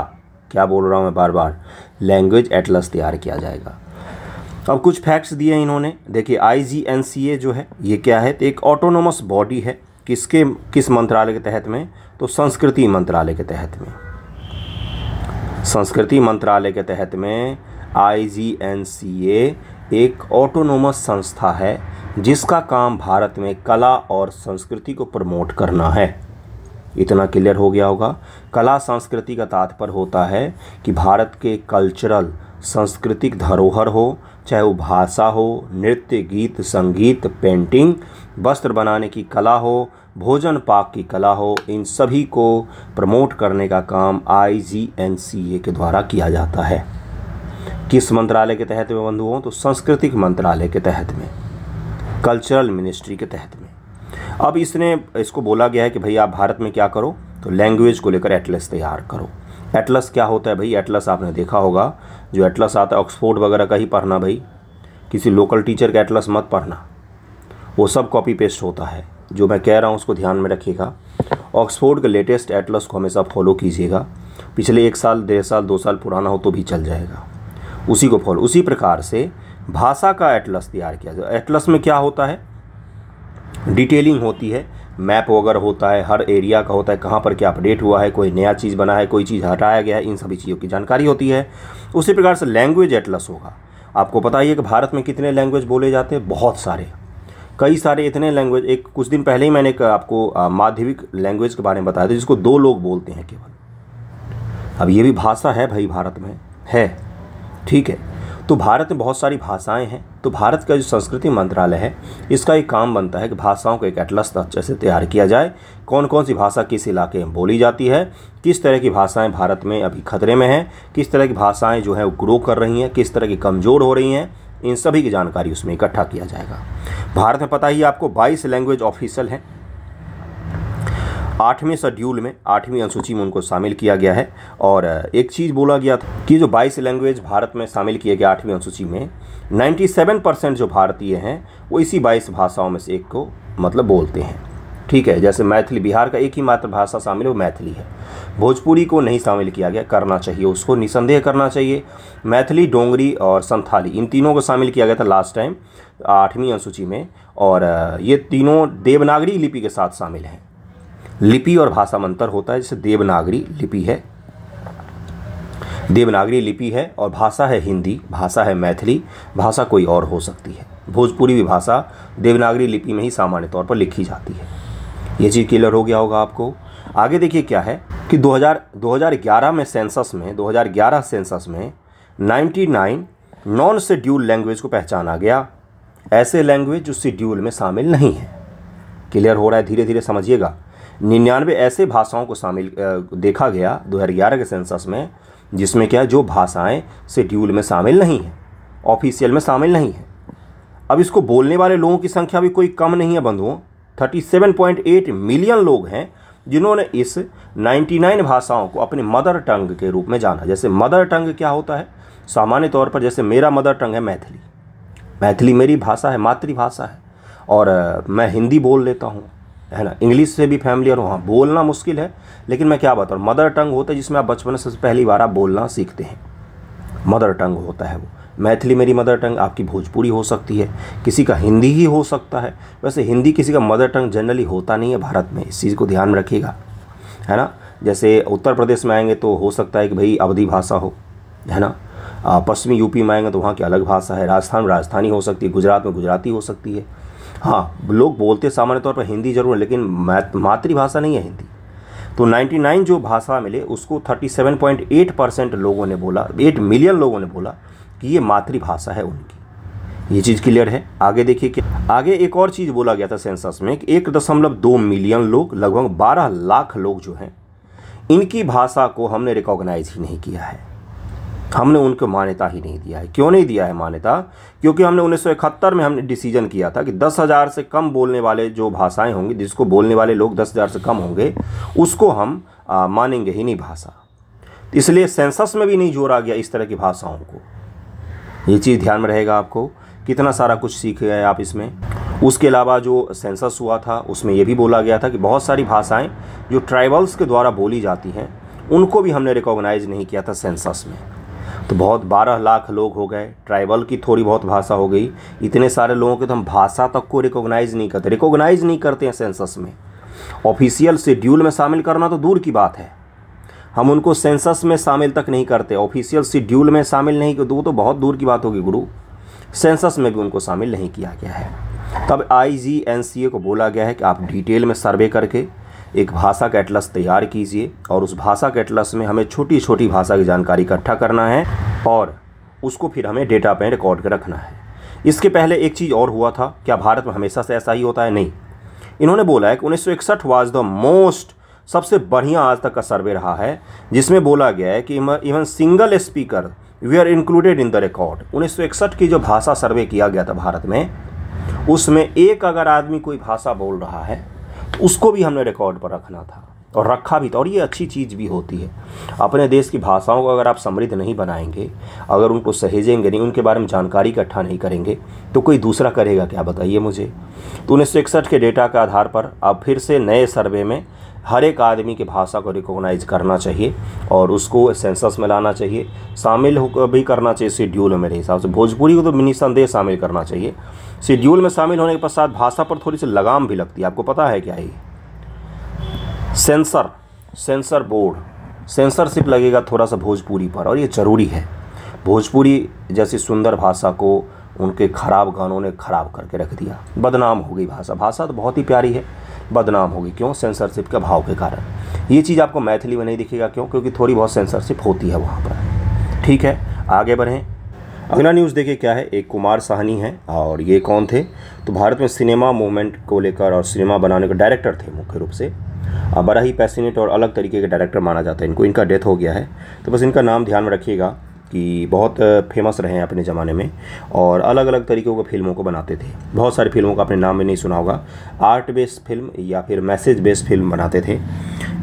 क्या बोल रहा हूँ मैं बार बार लैंग्वेज एटलस तैयार किया जाएगा अब कुछ फैक्ट्स दिए इन्होंने देखिए आई जी एन सी ए जो है ये क्या है तो एक ऑटोनोमस बॉडी है किसके किस मंत्रालय के तहत में तो संस्कृति मंत्रालय के तहत में संस्कृति मंत्रालय के तहत में आई जी एन सी ए एक ऑटोनोमस संस्था है जिसका काम भारत में कला और संस्कृति को प्रमोट करना है इतना क्लियर हो गया होगा कला संस्कृति का तात्पर्य होता है कि भारत के कल्चरल सांस्कृतिक धरोहर हो चाहे वो भाषा हो नृत्य गीत संगीत पेंटिंग वस्त्र बनाने की कला हो भोजन पाक की कला हो इन सभी को प्रमोट करने का काम आई जी एन सी ए के द्वारा किया जाता है किस मंत्रालय के तहत में बंधुओं तो सांस्कृतिक मंत्रालय के तहत में कल्चरल मिनिस्ट्री के तहत में अब इसने इसको बोला गया है कि भाई आप भारत में क्या करो तो लैंग्वेज को लेकर एटलस तैयार करो एटलस क्या होता है भाई एटलस आपने देखा होगा जो एटलस आता है ऑक्सफोर्ड वगैरह का ही पढ़ना भाई किसी लोकल टीचर का एटलस मत पढ़ना वो सब कॉपी पेस्ट होता है जो मैं कह रहा हूँ उसको ध्यान में रखिएगा ऑक्सफोर्ड के लेटेस्ट एटलस को हमेशा फॉलो कीजिएगा पिछले एक साल डेढ़ साल दो साल पुराना हो तो भी चल जाएगा उसी को फॉलो उसी प्रकार से भाषा का एटलस तैयार किया जाए एटलस में क्या होता है डिटेलिंग होती है मैप वगैरह होता है हर एरिया का होता है कहाँ पर क्या अपडेट हुआ है कोई नया चीज़ बना है कोई चीज़ हटाया गया है इन सभी चीज़ों की जानकारी होती है उसी प्रकार से लैंग्वेज एटलस होगा आपको पता ही है कि भारत में कितने लैंग्वेज बोले जाते हैं बहुत सारे कई सारे इतने लैंग्वेज एक कुछ दिन पहले ही मैंने एक आपको माध्यमिक लैंग्वेज के बारे में बताया था जिसको दो लोग बोलते हैं केवल अब ये भी भाषा है भाई भारत में है ठीक है तो भारत में बहुत सारी भाषाएं हैं तो भारत का जो संस्कृति मंत्रालय है इसका एक काम बनता है कि भाषाओं को एक एटलस अच्छे से तैयार किया जाए कौन कौन सी भाषा किस इलाके में बोली जाती है किस तरह की भाषाएं भारत में अभी खतरे में हैं किस तरह की भाषाएं जो है ग्रो कर रही हैं किस तरह की कमज़ोर हो रही हैं इन सभी की जानकारी उसमें इकट्ठा किया जाएगा भारत में पता ही आपको बाईस लैंग्वेज ऑफिसल हैं आठवें शेड्यूल में आठवीं अनुसूची में उनको शामिल किया गया है और एक चीज़ बोला गया था कि जो बाईस लैंग्वेज भारत में शामिल किए गए आठवीं अनुसूची में 97 परसेंट जो भारतीय हैं वो इसी बाईस भाषाओं में से एक को मतलब बोलते हैं ठीक है जैसे मैथिली बिहार का एक ही मात्र भाषा शामिल है वो मैथिली है भोजपुरी को नहीं शामिल किया गया करना चाहिए उसको निसंदेह करना चाहिए मैथिली डोंगरी और संथाली इन तीनों को शामिल किया गया था लास्ट टाइम आठवीं अनुसूची में और ये तीनों देवनागरी लिपि के साथ शामिल हैं लिपि और भाषा में अंतर होता है जैसे देवनागरी लिपि है देवनागरी लिपि है और भाषा है हिंदी भाषा है मैथिली भाषा कोई और हो सकती है भोजपुरी भी भाषा देवनागरी लिपि में ही सामान्य तौर पर लिखी जाती है ये चीज़ क्लियर हो गया होगा आपको आगे देखिए क्या है कि 2000 2011 में सेंसस में 2011 सेंसस में 99 नॉन शेड्यूल लैंग्वेज को पहचाना गया ऐसे लैंग्वेज जो शेड्यूल में शामिल नहीं है क्लियर हो रहा है धीरे धीरे समझिएगा निन्यानवे ऐसे भाषाओं को शामिल देखा गया 2011 के सेंसस में जिसमें क्या जो भाषाएं शेड्यूल में शामिल नहीं हैं ऑफिशियल में शामिल नहीं हैं अब इसको बोलने वाले लोगों की संख्या भी कोई कम नहीं है बंधुओं 37.8 मिलियन लोग हैं जिन्होंने इस 99 भाषाओं को अपने मदर टंग के रूप में जाना जैसे मदर टंग क्या होता है सामान्य तौर पर जैसे मेरा मदर टंग है मैथिली मैथिली मेरी भाषा है मातृभाषा है और मैं हिंदी बोल लेता हूँ है ना इंग्लिश से भी फैमिली और वहाँ बोलना मुश्किल है लेकिन मैं क्या बता रहा हूँ मदर टंग होता है जिसमें आप बचपन से पहली बार आप बोलना सीखते हैं मदर टंग होता है वो मैथिली मेरी मदर टंग आपकी भोजपुरी हो सकती है किसी का हिंदी ही हो सकता है वैसे हिंदी किसी का मदर टंग जनरली होता नहीं है भारत में इस चीज़ को ध्यान में रखिएगा है ना जैसे उत्तर प्रदेश में आएंगे तो हो सकता है कि भाई अवधि भाषा हो है ना पश्चिमी यूपी में आएंगे तो वहाँ की अलग भाषा है राजस्थान में राजस्थानी हो सकती है गुजरात में गुजराती हो सकती है हाँ लोग बोलते सामान्य तौर पर हिंदी जरूर है लेकिन मातृभाषा नहीं है हिंदी तो 99 जो भाषा मिले उसको 37.8 परसेंट लोगों ने बोला 8 मिलियन लोगों ने बोला कि ये मातृभाषा है उनकी ये चीज़ क्लियर है आगे देखिए कि आगे एक और चीज़ बोला गया था सेंसस में कि एक दशमलव दो मिलियन लोग लगभग बारह लाख लोग जो हैं इनकी भाषा को हमने रिकॉग्नाइज ही नहीं किया है हमने उनको मान्यता ही नहीं दिया है क्यों नहीं दिया है मान्यता क्योंकि हमने उन्नीस में हमने डिसीजन किया था कि 10,000 से कम बोलने वाले जो भाषाएं होंगी जिसको बोलने वाले लोग 10,000 से कम होंगे उसको हम आ, मानेंगे ही नहीं भाषा इसलिए सेंसस में भी नहीं जोड़ा गया इस तरह की भाषाओं को ये चीज़ ध्यान में रहेगा आपको कितना सारा कुछ सीख गए आप इसमें उसके अलावा जो सेंसस हुआ था उसमें यह भी बोला गया था कि बहुत सारी भाषाएँ जो ट्राइबल्स के द्वारा बोली जाती हैं उनको भी हमने रिकॉग्नाइज नहीं किया था सेंसस में तो बहुत बारह लाख लोग हो गए ट्राइबल की थोड़ी बहुत भाषा हो गई इतने सारे लोगों के तो हम भाषा तक को रिकॉग्नाइज नहीं करते रिकॉग्नाइज नहीं करते हैं सेंसस में ऑफिशियल शेड्यूल में शामिल करना तो दूर की बात है हम उनको सेंसस में शामिल तक नहीं करते ऑफिशियल शेड्यूल में शामिल नहीं वो तो बहुत दूर की बात होगी गुरु सेंसस में भी उनको शामिल नहीं किया गया है तब आई को बोला गया है कि आप डिटेल में सर्वे करके एक भाषा कैटलस तैयार कीजिए और उस भाषा कैटलस में हमें छोटी छोटी भाषा की जानकारी इकट्ठा करना है और उसको फिर हमें डेटा पे रिकॉर्ड कर रखना है इसके पहले एक चीज़ और हुआ था क्या भारत में हमेशा से ऐसा ही होता है नहीं इन्होंने बोला है कि उन्नीस सौ वाज द मोस्ट सबसे बढ़िया आज तक का सर्वे रहा है जिसमें बोला गया है कि even single speaker we are included in the record उन्नीस की जो भाषा सर्वे किया गया था भारत में उसमें एक अगर आदमी कोई भाषा बोल रहा है उसको भी हमने रिकॉर्ड पर रखना था और रखा भी था और ये अच्छी चीज़ भी होती है अपने देश की भाषाओं को अगर आप समृद्ध नहीं बनाएंगे अगर उनको सहेजेंगे नहीं उनके बारे में जानकारी इकट्ठा नहीं करेंगे तो कोई दूसरा करेगा क्या बताइए मुझे तो उन्नीस के डेटा के आधार पर अब फिर से नए सर्वे में हर एक आदमी की भाषा को रिकॉग्नाइज करना चाहिए और उसको सेंसस में लाना चाहिए शामिल भी करना चाहिए शेड्यूल में मेरे हिसाब से भोजपुरी को तो मिनी संदेश शामिल करना चाहिए शेड्यूल में शामिल होने के पश्चात भाषा पर थोड़ी सी लगाम भी लगती है आपको पता है क्या ये सेंसर सेंसर बोर्ड सेंसरशिप लगेगा थोड़ा सा भोजपुरी पर और ये ज़रूरी है भोजपुरी जैसी सुंदर भाषा को उनके खराब गानों ने खराब करके रख दिया बदनाम हो गई भाषा भाषा तो बहुत ही प्यारी है बदनाम होगी क्यों सेंसरशिप के अभाव के कारण ये चीज़ आपको मैथिली में नहीं दिखेगा क्यों क्योंकि थोड़ी बहुत सेंसरशिप होती है वहाँ पर ठीक है आगे बढ़ें अगला न्यूज़ देखिए क्या है एक कुमार साहनी है और ये कौन थे तो भारत में सिनेमा मूवमेंट को लेकर और सिनेमा बनाने के डायरेक्टर थे मुख्य रूप से बड़ा ही पैसिनेट और अलग तरीके के डायरेक्टर माना जाता है इनको इनका डेथ हो गया है तो बस इनका नाम ध्यान में रखिएगा कि बहुत फेमस रहे हैं अपने ज़माने में और अलग अलग तरीक़ों के फिल्मों को बनाते थे बहुत सारी फिल्मों का अपने नाम भी नहीं सुना होगा आर्ट बेस्ड फिल्म या फिर मैसेज बेस्ड फिल्म बनाते थे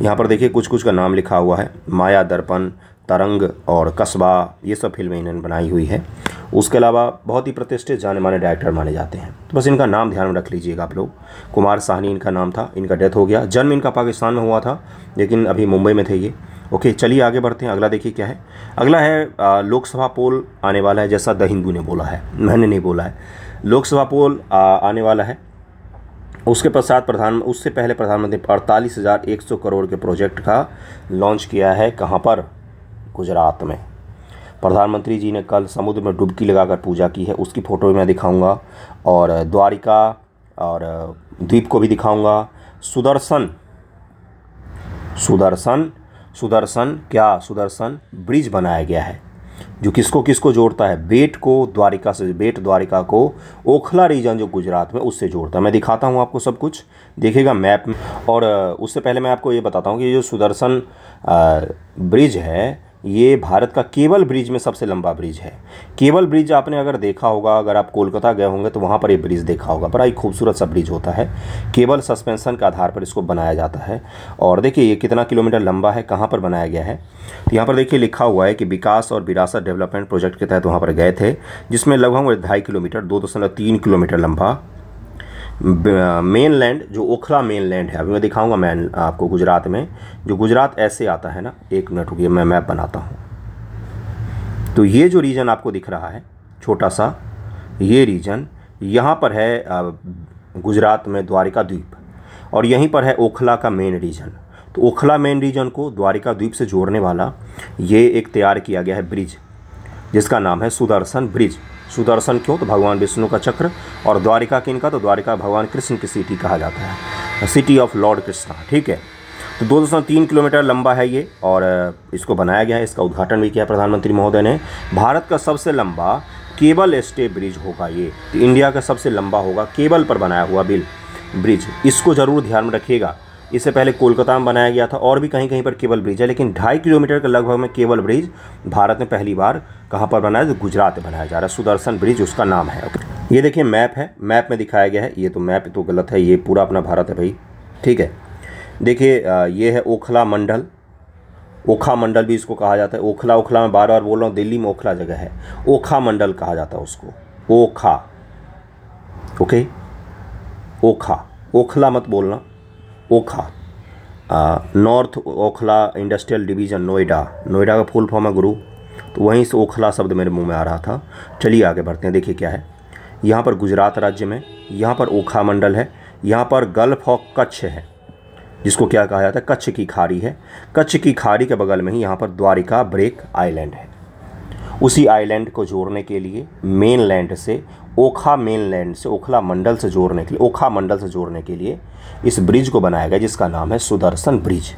यहाँ पर देखिए कुछ कुछ का नाम लिखा हुआ है माया दर्पण तरंग और कस्बा ये सब फिल्में इन्होंने बनाई हुई है उसके अलावा बहुत ही प्रतिष्ठित जाने माने डायरेक्टर माने जाते हैं तो बस इनका नाम ध्यान में रख लीजिएगा आप लोग कुमार साहनी इनका नाम था इनका डेथ हो गया जन्म इनका पाकिस्तान में हुआ था लेकिन अभी मुंबई में थे ये ओके चलिए आगे बढ़ते हैं अगला देखिए क्या है अगला है लोकसभा पोल आने वाला है जैसा द हिंदू ने बोला है मैंने नहीं बोला है लोकसभा पोल आ, आने वाला है उसके पश्चात प्रधान उससे पहले प्रधानमंत्री अड़तालीस हज़ार एक सौ करोड़ के प्रोजेक्ट का लॉन्च किया है कहाँ पर गुजरात में प्रधानमंत्री जी ने कल समुद्र में डुबकी लगाकर पूजा की है उसकी फ़ोटो भी मैं दिखाऊंगा और द्वारिका और द्वीप को भी दिखाऊंगा सुदर्शन सुदर्शन सुदर्शन क्या सुदर्शन ब्रिज बनाया गया है जो किसको किसको जोड़ता है बेट को द्वारिका से बेट द्वारिका को ओखला रीजन जो गुजरात में उससे जोड़ता है मैं दिखाता हूँ आपको सब कुछ देखेगा मैप में और उससे पहले मैं आपको ये बताता हूँ कि जो सुदर्शन ब्रिज है ये भारत का केबल ब्रिज में सबसे लंबा ब्रिज है केबल ब्रिज आपने अगर देखा होगा अगर आप कोलकाता गए होंगे तो वहाँ पर ये ब्रिज देखा होगा बड़ा ही खूबसूरत सा ब्रिज होता है केबल सस्पेंसन के आधार पर इसको बनाया जाता है और देखिए ये कितना किलोमीटर लंबा है कहाँ पर बनाया गया है तो यहाँ पर देखिए लिखा हुआ है कि विकास और विरासत डेवलपमेंट प्रोजेक्ट के तहत वहाँ पर गए थे जिसमें लगभग ढाई किलोमीटर दो किलोमीटर लंबा मेन लैंड जो ओखला मेन लैंड है अभी मैं दिखाऊंगा मैं आपको गुजरात में जो गुजरात ऐसे आता है ना एक मिनट रुकिए मैं मैप बनाता हूँ तो ये जो रीजन आपको दिख रहा है छोटा सा ये रीजन यहाँ पर है गुजरात में द्वारिका द्वीप और यहीं पर है ओखला का मेन रीजन तो ओखला मेन रीजन को द्वारिका द्वीप से जोड़ने वाला ये एक तैयार किया गया है ब्रिज जिसका नाम है सुदर्शन ब्रिज सुदर्शन क्यों तो भगवान विष्णु का चक्र और द्वारिका किन का तो द्वारिका भगवान कृष्ण की सिटी कहा जाता है सिटी ऑफ लॉर्ड कृष्णा ठीक है तो दो दशमलव तीन किलोमीटर लंबा है ये और इसको बनाया गया है इसका उद्घाटन भी किया प्रधानमंत्री महोदय ने भारत का सबसे लंबा केबल स्टे ब्रिज होगा ये तो इंडिया का सबसे लंबा होगा केबल पर बनाया हुआ बिल ब्रिज इसको ज़रूर ध्यान में रखिएगा इससे पहले कोलकाता में बनाया गया था और भी कहीं कहीं पर केबल ब्रिज है लेकिन ढाई किलोमीटर के लगभग में केबल ब्रिज भारत में पहली बार कहाँ पर बनाया जो गुजरात में बनाया जा रहा है सुदर्शन ब्रिज उसका नाम है ये देखिए मैप है मैप में दिखाया गया है ये तो मैप तो गलत है ये पूरा अपना भारत है भाई ठीक है देखिए ये है ओखला मंडल ओखा मंडल भी इसको कहा जाता है ओखला ओखला में बार बार बोल रहा हूँ दिल्ली में ओखला जगह है ओखा मंडल कहा जाता है उसको ओखा ओके ओखा ओखला मत बोलना Okha north Okhla industrial division Noida Noida का फुल फॉर्म है गुरु तो वहीं से ओखला शब्द मेरे मुंह में आ रहा था चलिए आगे बढ़ते हैं देखिए क्या है यहाँ पर गुजरात राज्य में यहाँ पर ओखा मंडल है यहाँ पर गल्फ ऑफ कच्छ है जिसको क्या कहा जाता है कच्छ की खाड़ी है कच्छ की खाड़ी के बगल में ही यहाँ पर द्वारिका ब्रेक आइलैंड है उसी आइलैंड को जोड़ने के लिए मेन लैंड से ओखा मेनलैंड से ओखला मंडल से जोड़ने के लिए ओखा मंडल से जोड़ने के लिए इस ब्रिज को बनाया गया जिसका नाम है सुदर्शन ब्रिज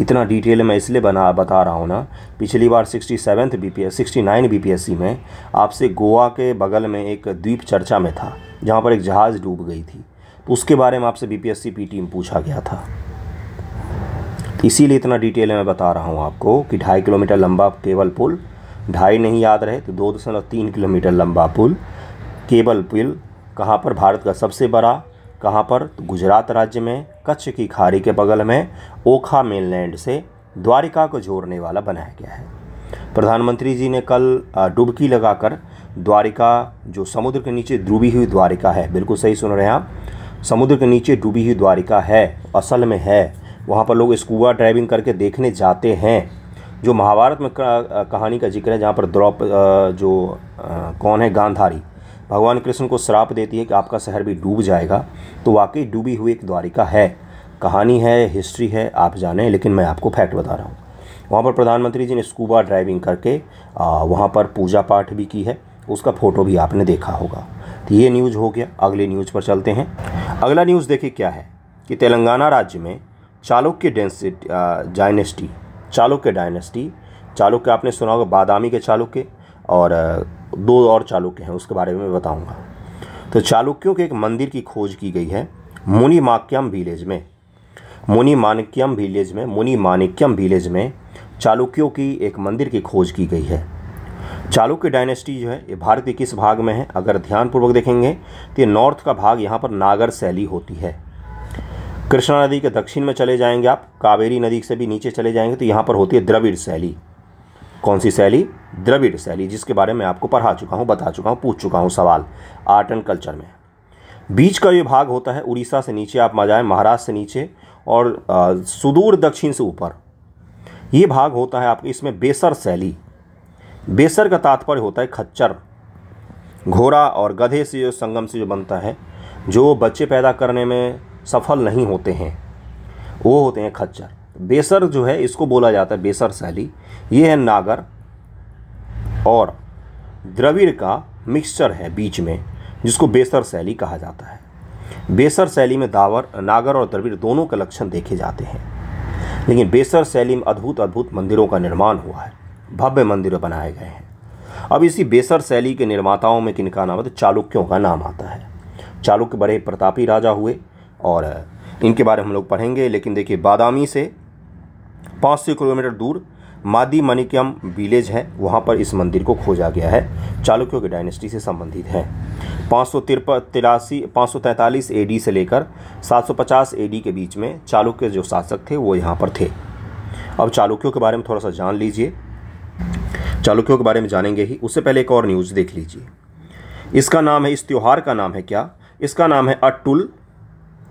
इतना डिटेल मैं इसलिए बना बता रहा हूँ ना पिछली बार sixty seventh B P S sixty nine B P S C में आपसे गोवा के बगल में एक द्वीप चर्चा में था जहाँ पर एक जहाज़ डूब गई थी तो उसके बारे में आपसे B P S C P team पूछा गया था इसीलिए इतना डिटेल मैं बता रहा हूँ आपको कि ढाई किलोमीटर लंबा केवल पुल ढाई नहीं याद रहे तो दो दशमलव तीन किलोमीटर लंबा पुल केबल पुल कहाँ पर भारत का सबसे बड़ा कहाँ पर गुजरात राज्य में कच्छ की खाड़ी के बगल में ओखा मेनलैंड से द्वारिका को जोड़ने वाला बनाया गया है प्रधानमंत्री जी ने कल डुबकी लगाकर द्वारिका जो समुद्र के नीचे डूबी हुई द्वारिका है बिल्कुल सही सुन रहे हैं आप समुद्र के नीचे डूबी हुई द्वारिका है असल में है वहाँ पर लोग स्कूबा ड्राइविंग करके देखने जाते हैं जो महाभारत में कहानी का जिक्र है जहाँ पर द्रौप जो कौन है गांधारी भगवान कृष्ण को श्राप देती है कि आपका शहर भी डूब जाएगा तो वाकई डूबी हुई एक द्वारिका है कहानी है हिस्ट्री है आप जाने लेकिन मैं आपको फैक्ट बता रहा हूँ वहाँ पर प्रधानमंत्री जी ने स्कूबा ड्राइविंग करके वहाँ पर पूजा पाठ भी की है उसका फ़ोटो भी आपने देखा होगा तो ये न्यूज़ हो गया अगले न्यूज़ पर चलते हैं अगला न्यूज़ देखिए क्या है कि तेलंगाना राज्य में Chalukya density dynasty Chalukya dynasty Chalukya आपने सुना होगा बादामी के चालुक्य और दो और चालुक्य हैं उसके बारे में बताऊंगा तो चालुक्यों के एक मंदिर की खोज की गई है मुनि माक्यम विलेज में मुनि मानिक्यम विलेज में मुनि मानिक्यम विलेज में चालुक्यों की एक मंदिर की खोज की गई है चालुक्य डायनेस्टी जो है ये भारत के किस भाग में है अगर ध्यानपूर्वक देखेंगे तो ये नॉर्थ का भाग यहाँ पर नागर शैली होती है कृष्णा नदी के दक्षिण में चले जाएंगे आप कावेरी नदी से भी नीचे चले जाएंगे तो यहाँ पर होती है द्रविड़ शैली कौन सी शैली द्रविड़ शैली जिसके बारे में आपको पढ़ा चुका हूँ बता चुका हूँ पूछ चुका हूँ सवाल आर्ट एंड कल्चर में बीच का ये भाग होता है उड़ीसा से नीचे आप मजाएं महाराष्ट्र से नीचे और आ, सुदूर दक्षिण से ऊपर ये भाग होता है आपके इसमें बेसर शैली बेसर का तात्पर्य होता है खच्चर घोड़ा और गधे से जो संगम से जो बनता है जो बच्चे पैदा करने में सफल नहीं होते हैं वो होते हैं खच्चर बेसर जो है इसको बोला जाता है बेसर शैली ये है नागर और द्रविड़ का मिक्सचर है बीच में जिसको बेसर शैली कहा जाता है बेसर शैली में दावर नागर और द्रविड़ दोनों के लक्षण देखे जाते हैं लेकिन बेसर शैली में अद्भुत अद्भुत मंदिरों का निर्माण हुआ है भव्य मंदिर बनाए गए हैं अब इसी बेसर शैली के निर्माताओं में किनका नाम है चालुक्यों का नाम आता है चालुक्य बड़े प्रतापी राजा हुए और इनके बारे में हम लोग पढ़ेंगे लेकिन देखिए बादामी से पाँच सौ किलोमीटर दूर मादी मणिकम विलेज है वहाँ पर इस मंदिर को खोजा गया है चालुक्यों की डायनेस्टी से संबंधित है पाँच सौ तिरपन तिरासी पाँच सौ तैंतालीस ए डी से लेकर सात सौ पचास ए डी के बीच में चालुक्य जो शासक थे वो यहाँ पर थे अब चालुक्यों के बारे में थोड़ा सा जान लीजिए चालुक्यों के बारे में जानेंगे ही उससे पहले एक और न्यूज़ देख लीजिए इसका नाम है इस त्यौहार का नाम है क्या इसका नाम है अट्टुल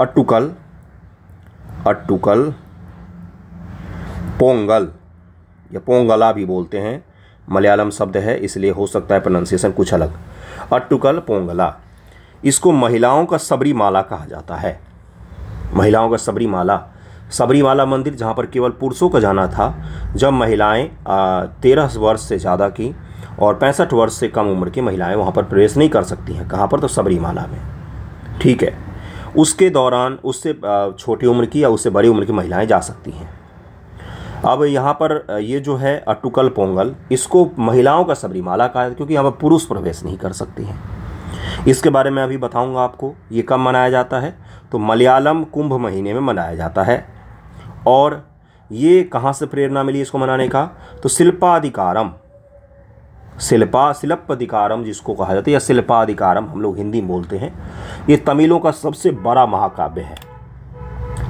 अट्टुकल अट्टुकल पोंगल या पोंगला भी बोलते हैं मलयालम शब्द है इसलिए हो सकता है प्रोनाउंसिएशन कुछ अलग अट्टुकल पोंगला इसको महिलाओं का सबरी माला कहा जाता है महिलाओं का सबरी माला सबरीमाला मंदिर जहाँ पर केवल पुरुषों का जाना था जब महिलाएं तेरह वर्ष से ज़्यादा की और पैंसठ वर्ष से कम उम्र की महिलाएं वहाँ पर प्रवेश नहीं कर सकती हैं कहाँ पर तो सबरीमाला में ठीक है उसके दौरान उससे छोटी उम्र की या उससे बड़ी उम्र की महिलाएं जा सकती हैं अब यहाँ पर ये जो है अटुकल पोंगल इसको महिलाओं का सबरीमाला कहा क्योंकि यहाँ पर पुरुष प्रवेश नहीं कर सकते हैं इसके बारे में अभी बताऊंगा आपको ये कब मनाया जाता है तो मलयालम कुंभ महीने में मनाया जाता है और ये कहाँ से प्रेरणा मिली इसको मनाने का तो शिल्पाधिकारम शिल्पा शिल्पाधिकारम जिसको कहा जाता है या शिल्पाधिकारम हम लोग हिंदी बोलते हैं ये तमिलों का सबसे बड़ा महाकाव्य है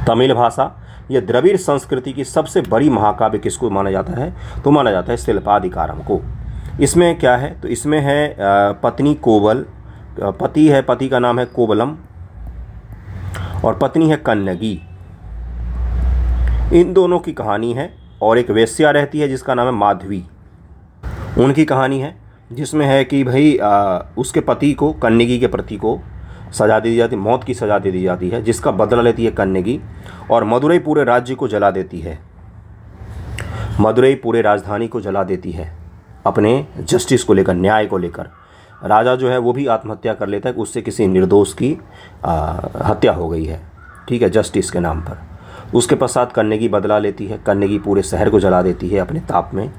तमिल भाषा यह द्रविड़ संस्कृति की सबसे बड़ी महाकाव्य किसको माना जाता है तो माना जाता है शिल्पाधिकारम को इसमें क्या है तो इसमें है पत्नी कोवल पति है पति का नाम है कोवलम और पत्नी है कन्नगी इन दोनों की कहानी है और एक वेश्या रहती है जिसका नाम है माधवी उनकी कहानी है जिसमें है कि भाई आ, उसके पति को कन्नगी के पति को सजा दे दी जाती मौत की सज़ा दे दी जाती है जिसका बदला लेती है कन्नगी और मदुरई पूरे राज्य को जला देती है मदुरई पूरे राजधानी को जला देती है अपने जस्टिस को लेकर न्याय को लेकर राजा जो है वो भी आत्महत्या कर लेता है उससे किसी निर्दोष की आ, हत्या हो गई है ठीक है जस्टिस के नाम पर उसके पश्चात कन्नेगी बदला लेती है कन्नेगी पूरे शहर को जला देती है अपने ताप में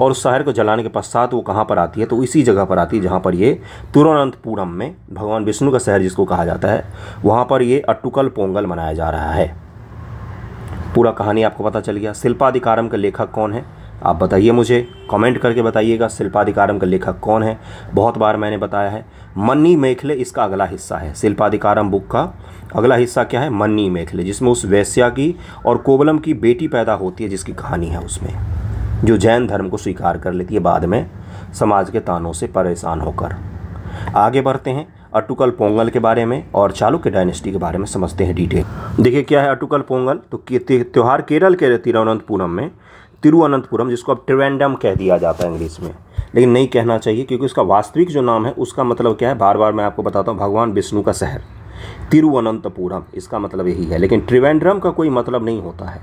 और उस शहर को जलाने के पश्चात वो कहाँ पर आती है तो इसी जगह पर आती है जहाँ पर ये तुरंतपुरम में भगवान विष्णु का शहर जिसको कहा जाता है वहाँ पर ये अट्टुकल पोंगल मनाया जा रहा है पूरा कहानी आपको पता चल गया शिल्पाधिकारम का लेखक कौन है आप बताइए मुझे कमेंट करके बताइएगा शिल्पाधिकारम का लेखक कौन है बहुत बार मैंने बताया है मन्नी मेखले इसका अगला हिस्सा है शिल्पाधिकारम बुक का अगला हिस्सा क्या है मन्नी मेखले जिसमें उस वैश्या की और कोबलम की बेटी पैदा होती है जिसकी कहानी है उसमें जो जैन धर्म को स्वीकार कर लेती है बाद में समाज के तानों से परेशान होकर आगे बढ़ते हैं अटुकल पोंगल के बारे में और चालुक्य डायनेस्टी के बारे में समझते हैं डिटेल देखिए क्या है अटुकल पोंगल तो त्यौहार केरल के तिरुवनंतपुरम में तिरुवनंतपुरम जिसको अब ट्रिवेंडम कह दिया जाता है इंग्लिश में लेकिन नहीं कहना चाहिए क्योंकि उसका वास्तविक जो नाम है उसका मतलब क्या है बार बार मैं आपको बताता हूँ भगवान विष्णु का शहर तिरुवनंतपुरम इसका मतलब यही है लेकिन त्रिवेंड्रम का कोई मतलब नहीं होता है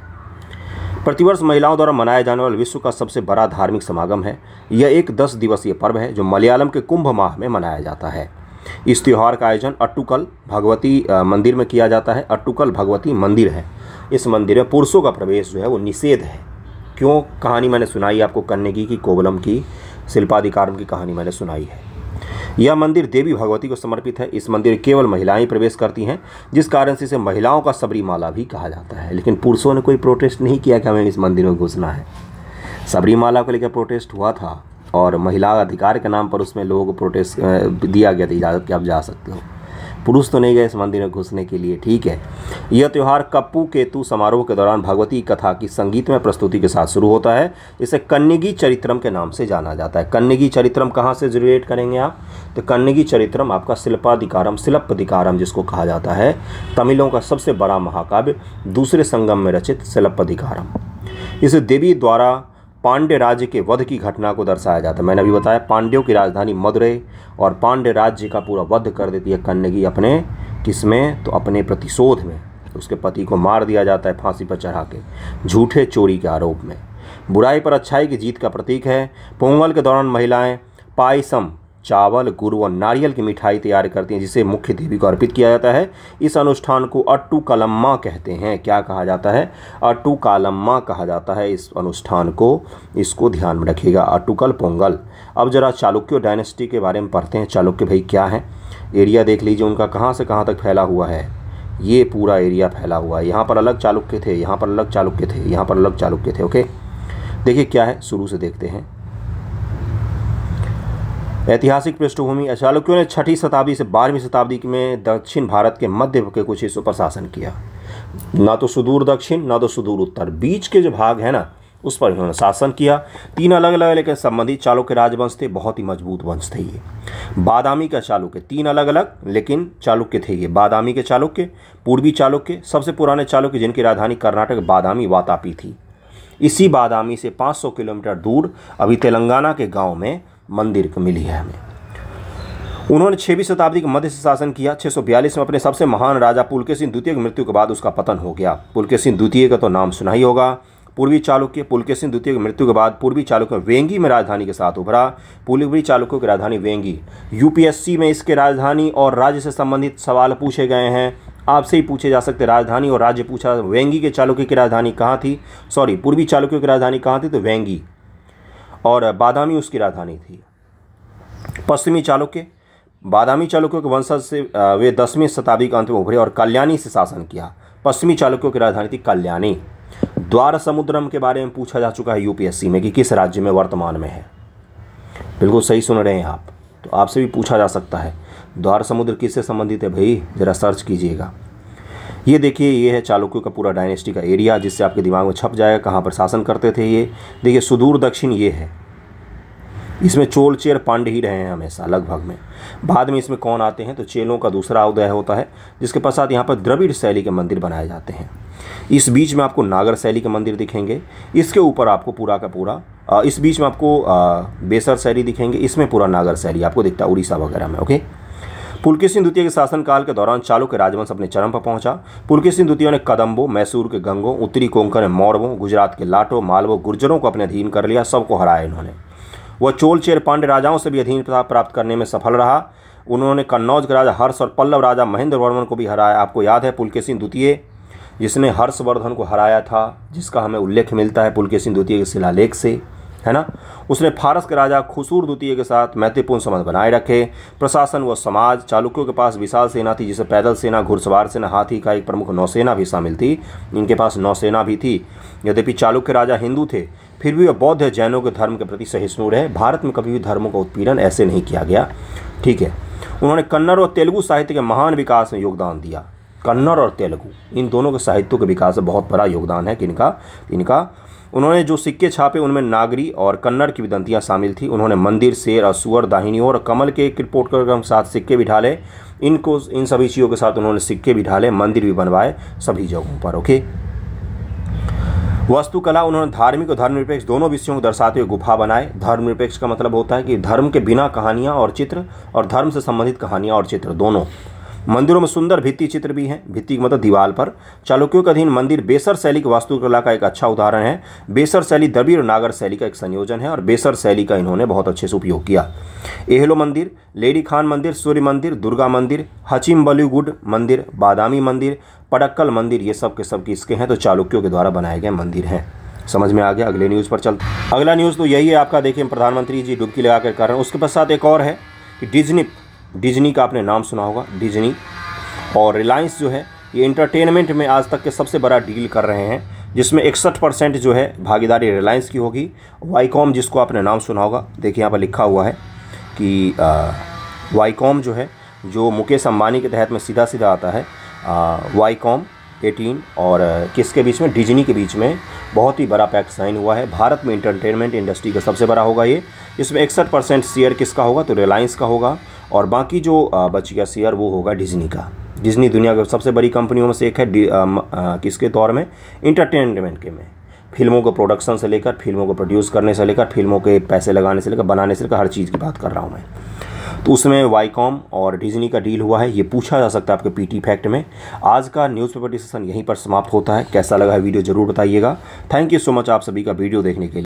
प्रतिवर्ष महिलाओं द्वारा मनाया जाने वाला विश्व का सबसे बड़ा धार्मिक समागम है यह एक दस दिवसीय पर्व है जो मलयालम के कुंभ माह में मनाया जाता है इस त्यौहार का आयोजन अट्टुकल भगवती मंदिर में किया जाता है अट्टुकल भगवती मंदिर है इस मंदिर में पुरुषों का प्रवेश जो है वो निषेध है क्यों कहानी मैंने सुनाई आपको करने की कि कोवलम की शिल्पाधिकारम की कहानी मैंने सुनाई है यह मंदिर देवी भगवती को समर्पित है इस मंदिर केवल महिलाएं प्रवेश करती हैं जिस कारण से इसे महिलाओं का सबरीमाला भी कहा जाता है लेकिन पुरुषों ने कोई प्रोटेस्ट नहीं किया कि हमें इस मंदिर में घुसना है सबरीमाला को लेकर प्रोटेस्ट हुआ था और महिला अधिकार के नाम पर उसमें लोगों को प्रोटेस्ट दिया गया था इजाज़त कि आप जा सकते हो पुरुष तो नहीं गए इस मंदिर में घुसने के लिए ठीक है यह त्यौहार कप्पू केतु समारोह के दौरान भगवती कथा की संगीत में प्रस्तुति के साथ शुरू होता है इसे कन्निगी चरित्रम के नाम से जाना जाता है कन्निगी चरित्रम कहाँ से रिलेट करेंगे आप तो कन्निगी चरित्रम आपका शिल्पाधिकारम शिल्पधिकारम जिसको कहा जाता है तमिलों का सबसे बड़ा महाकाव्य दूसरे संगम में रचित शिल्पाधिकारम इसे देवी द्वारा पांड्य राज्य के वध की घटना को दर्शाया जाता है मैंने अभी बताया पांड्यों की राजधानी मदुरई और पांड्य राज्य का पूरा वध कर देती है कन्नगी अपने किसमें तो अपने प्रतिशोध में तो उसके पति को मार दिया जाता है फांसी पर चढ़ा के झूठे चोरी के आरोप में बुराई पर अच्छाई की जीत का प्रतीक है पोंगल के दौरान महिलाएं पायसम चावल गुड़ व नारियल की मिठाई तैयार करती हैं जिसे मुख्य देवी को अर्पित किया जाता है इस अनुष्ठान को अट्टू कलम्मा कहते हैं क्या कहा जाता है अट्टू कालम्मा कहा जाता है इस अनुष्ठान को इसको ध्यान में रखिएगा अट्टूकल पोंगल अब जरा चालुक्य डायनेस्टी के बारे में पढ़ते हैं चालुक्य भाई क्या है एरिया देख लीजिए उनका कहाँ से कहाँ तक फैला हुआ है ये पूरा एरिया फैला हुआ है यहाँ पर अलग चालुक्य थे यहाँ पर अलग चालुक्य थे यहाँ पर अलग चालुक्य थे ओके देखिए क्या है शुरू से देखते हैं ऐतिहासिक पृष्ठभूमि अचालुक्यों ने छठी शताब्दी से बारहवीं शताब्दी में दक्षिण भारत के मध्य के कुछ हिस्सों पर शासन किया ना तो सुदूर दक्षिण ना तो सुदूर उत्तर बीच के जो भाग है ना उस पर इन्होंने शासन किया तीन अलग अलग लेकिन संबंधित चालुक्य राजवंश थे बहुत ही मजबूत वंश थे ये बादामी का चालुक्य तीन अलग अलग लेकिन चालुक्य थे ये बादामी के चालुक्य पूर्वी चालुक्य सबसे पुराने चालुक्य जिनकी राजधानी कर्नाटक बादामी वातापी थी इसी बादामी से 500 किलोमीटर दूर अभी तेलंगाना के गांव में मंदिर को मिली है हमें उन्होंने छवीं शताब्दी के मध्य से शासन किया 642 में अपने सबसे महान राजा पुलके सिंह द्वितीय की मृत्यु के बाद उसका पतन हो गया पुलके सिंह द्वितीय का तो नाम सुना ही होगा पूर्वी चालुक्य पुलके सिंह द्वितीय की मृत्यु के बाद पूर्वी चालुक्य वेंगी में राजधानी के साथ उभरा पूर्वी चालुक्यों की राजधानी वेंगी यूपीएससी में इसके राजधानी और राज्य से संबंधित सवाल पूछे गए हैं आपसे ही पूछे जा सकते राजधानी और राज्य पूछा वेंगी के चालुक्य की राजधानी कहाँ थी सॉरी पूर्वी चालुक्यों की राजधानी कहाँ थी तो वेंगी और बादामी उसकी राजधानी थी पश्चिमी चालुक्य बादामी चालुक्यों के वंशज से वे दसवीं शताब्दी के अंत में उभरे और कल्याणी से शासन किया पश्चिमी चालुक्यों की राजधानी थी कल्याणी द्वार समुद्रम के बारे में पूछा जा चुका है यूपीएससी में कि किस राज्य में वर्तमान में है बिल्कुल सही सुन रहे हैं आप तो आपसे भी पूछा जा सकता है द्वार समुद्र किससे संबंधित है भाई ज़रा सर्च कीजिएगा ये देखिए ये है चालुक्यों का पूरा डायनेस्टी का एरिया जिससे आपके दिमाग में छप जाएगा कहाँ पर शासन करते थे ये देखिए सुदूर दक्षिण ये है इसमें चोल चेर पांडे ही रहे हैं हमेशा लगभग में बाद में इसमें कौन आते हैं तो चेलों का दूसरा उदय होता है जिसके पश्चात यहाँ पर द्रविड़ शैली के मंदिर बनाए जाते हैं इस बीच में आपको नागर शैली के मंदिर दिखेंगे इसके ऊपर आपको पूरा का पूरा इस बीच में आपको बेसर शैली दिखेंगे इसमें पूरा नागर शैली आपको दिखता है उड़ीसा वगैरह में ओके पुलकी सिंह द्वितीय के शासनकाल के दौरान चालू के राजवंश अपने चरम पर पहुंचा पुलकी सिंह द्वितीय ने कदम्बों मैसूर के गंगों उत्तरी कोंकण मौरवों गुजरात के लाटों मालवों गुर्जरों को अपने अधीन कर लिया सबको हराया इन्होंने वह चोल चेर पांडे राजाओं से भी अधीनता प्राप्त करने में सफल रहा उन्होंने कन्नौज के राजा हर्ष और पल्लव राजा महेंद्र वर्मन को भी हराया आपको याद है पुलके सिंह द्वितीय जिसने हर्षवर्धन को हराया था जिसका हमें उल्लेख मिलता है पुलके सिंह द्वितीय के शिलालेख से है ना उसने फारस के राजा खुसूर द्वितीय के साथ महत्वपूर्ण संबंध बनाए रखे प्रशासन व समाज चालुक्यों के पास विशाल सेना थी जिसे पैदल सेना घुड़सवार सेना हाथी का एक प्रमुख नौसेना भी शामिल थी इनके पास नौसेना भी थी यद्यपि चालुक्य राजा हिंदू थे फिर भी वह बौद्ध जैनों के धर्म के प्रति सहिष्णु रहे भारत में कभी भी धर्मों का उत्पीड़न ऐसे नहीं किया गया ठीक है उन्होंने कन्नड़ और तेलुगु साहित्य के महान विकास में योगदान दिया कन्नड़ और तेलुगु इन दोनों के साहित्यों के विकास में बहुत बड़ा योगदान है किनका इनका उन्होंने जो सिक्के छापे उनमें नागरी और कन्नड़ की विदंतियाँ शामिल थी उन्होंने मंदिर शेर और सुअर दाहिनी और कमल के रिपोर्ट कर साथ सिक्के भी ढाले इनको इन सभी चीज़ों के साथ उन्होंने सिक्के भी ढाले मंदिर भी बनवाए सभी जगहों पर ओके वस्तुकला उन्होंने धार्मिक और धर्मनिरपेक्ष दोनों विषयों को दर्शाते हुए गुफा बनाए धर्मनिरपेक्ष का मतलब होता है कि धर्म के बिना कहानियाँ और चित्र और धर्म से संबंधित कहानियाँ और चित्र दोनों मंदिरों में सुंदर भित्ति चित्र भी हैं भित्ति मतलब दीवार पर चालुक्यों के अधीन मंदिर बेसर शैली की वास्तुकला का एक अच्छा उदाहरण है बेसर शैली दबीर और नागर शैली का एक संयोजन है और बेसर शैली का इन्होंने बहुत अच्छे से उपयोग किया एहलो मंदिर लेडी खान मंदिर सूर्य मंदिर दुर्गा मंदिर हचिम बलीगुड मंदिर बादामी मंदिर पडक्कल मंदिर ये सब के सब किसके इसके हैं तो चालुक्यों के द्वारा बनाए गए मंदिर हैं समझ में आ गया अगले न्यूज़ पर चल अगला न्यूज़ तो यही है आपका देखिए प्रधानमंत्री जी डुबकी लगाकर कर रहे हैं उसके पश्चात एक और है कि डिजनी डिजनी का आपने नाम सुना होगा डिजनी और रिलायंस जो है ये इंटरटेनमेंट में आज तक के सबसे बड़ा डील कर रहे हैं जिसमें इकसठ परसेंट जो है भागीदारी रिलायंस की होगी वाईकॉम जिसको आपने नाम सुना होगा देखिए यहाँ पर लिखा हुआ है कि वाईकॉम जो है जो मुकेश अम्बानी के तहत में सीधा सीधा आता है वाईकॉम 18 और किसके बीच में डिजनी के बीच में बहुत ही बड़ा पैक्ट साइन हुआ है भारत में इंटरटेनमेंट इंडस्ट्री का सबसे बड़ा होगा ये इसमें इकसठ परसेंट शेयर किसका होगा तो रिलायंस का होगा और बाकी जो बच गया शेयर वो होगा डिजनी का डिजनी दुनिया की सबसे बड़ी कंपनियों में से एक है किसके दौर में इंटरटेनमेंट के में फिल्मों को प्रोडक्शन से लेकर फिल्मों को प्रोड्यूस करने से लेकर फिल्मों के पैसे लगाने से लेकर बनाने से लेकर हर चीज़ की बात कर रहा हूँ मैं तो उसमें वाईकॉम और डिजनी का डील हुआ है ये पूछा जा सकता है आपके पीटी फैक्ट में आज का न्यूज़पेपर डिस्कशन यहीं पर समाप्त होता है कैसा लगा है वीडियो ज़रूर बताइएगा थैंक यू सो मच आप सभी का वीडियो देखने के लिए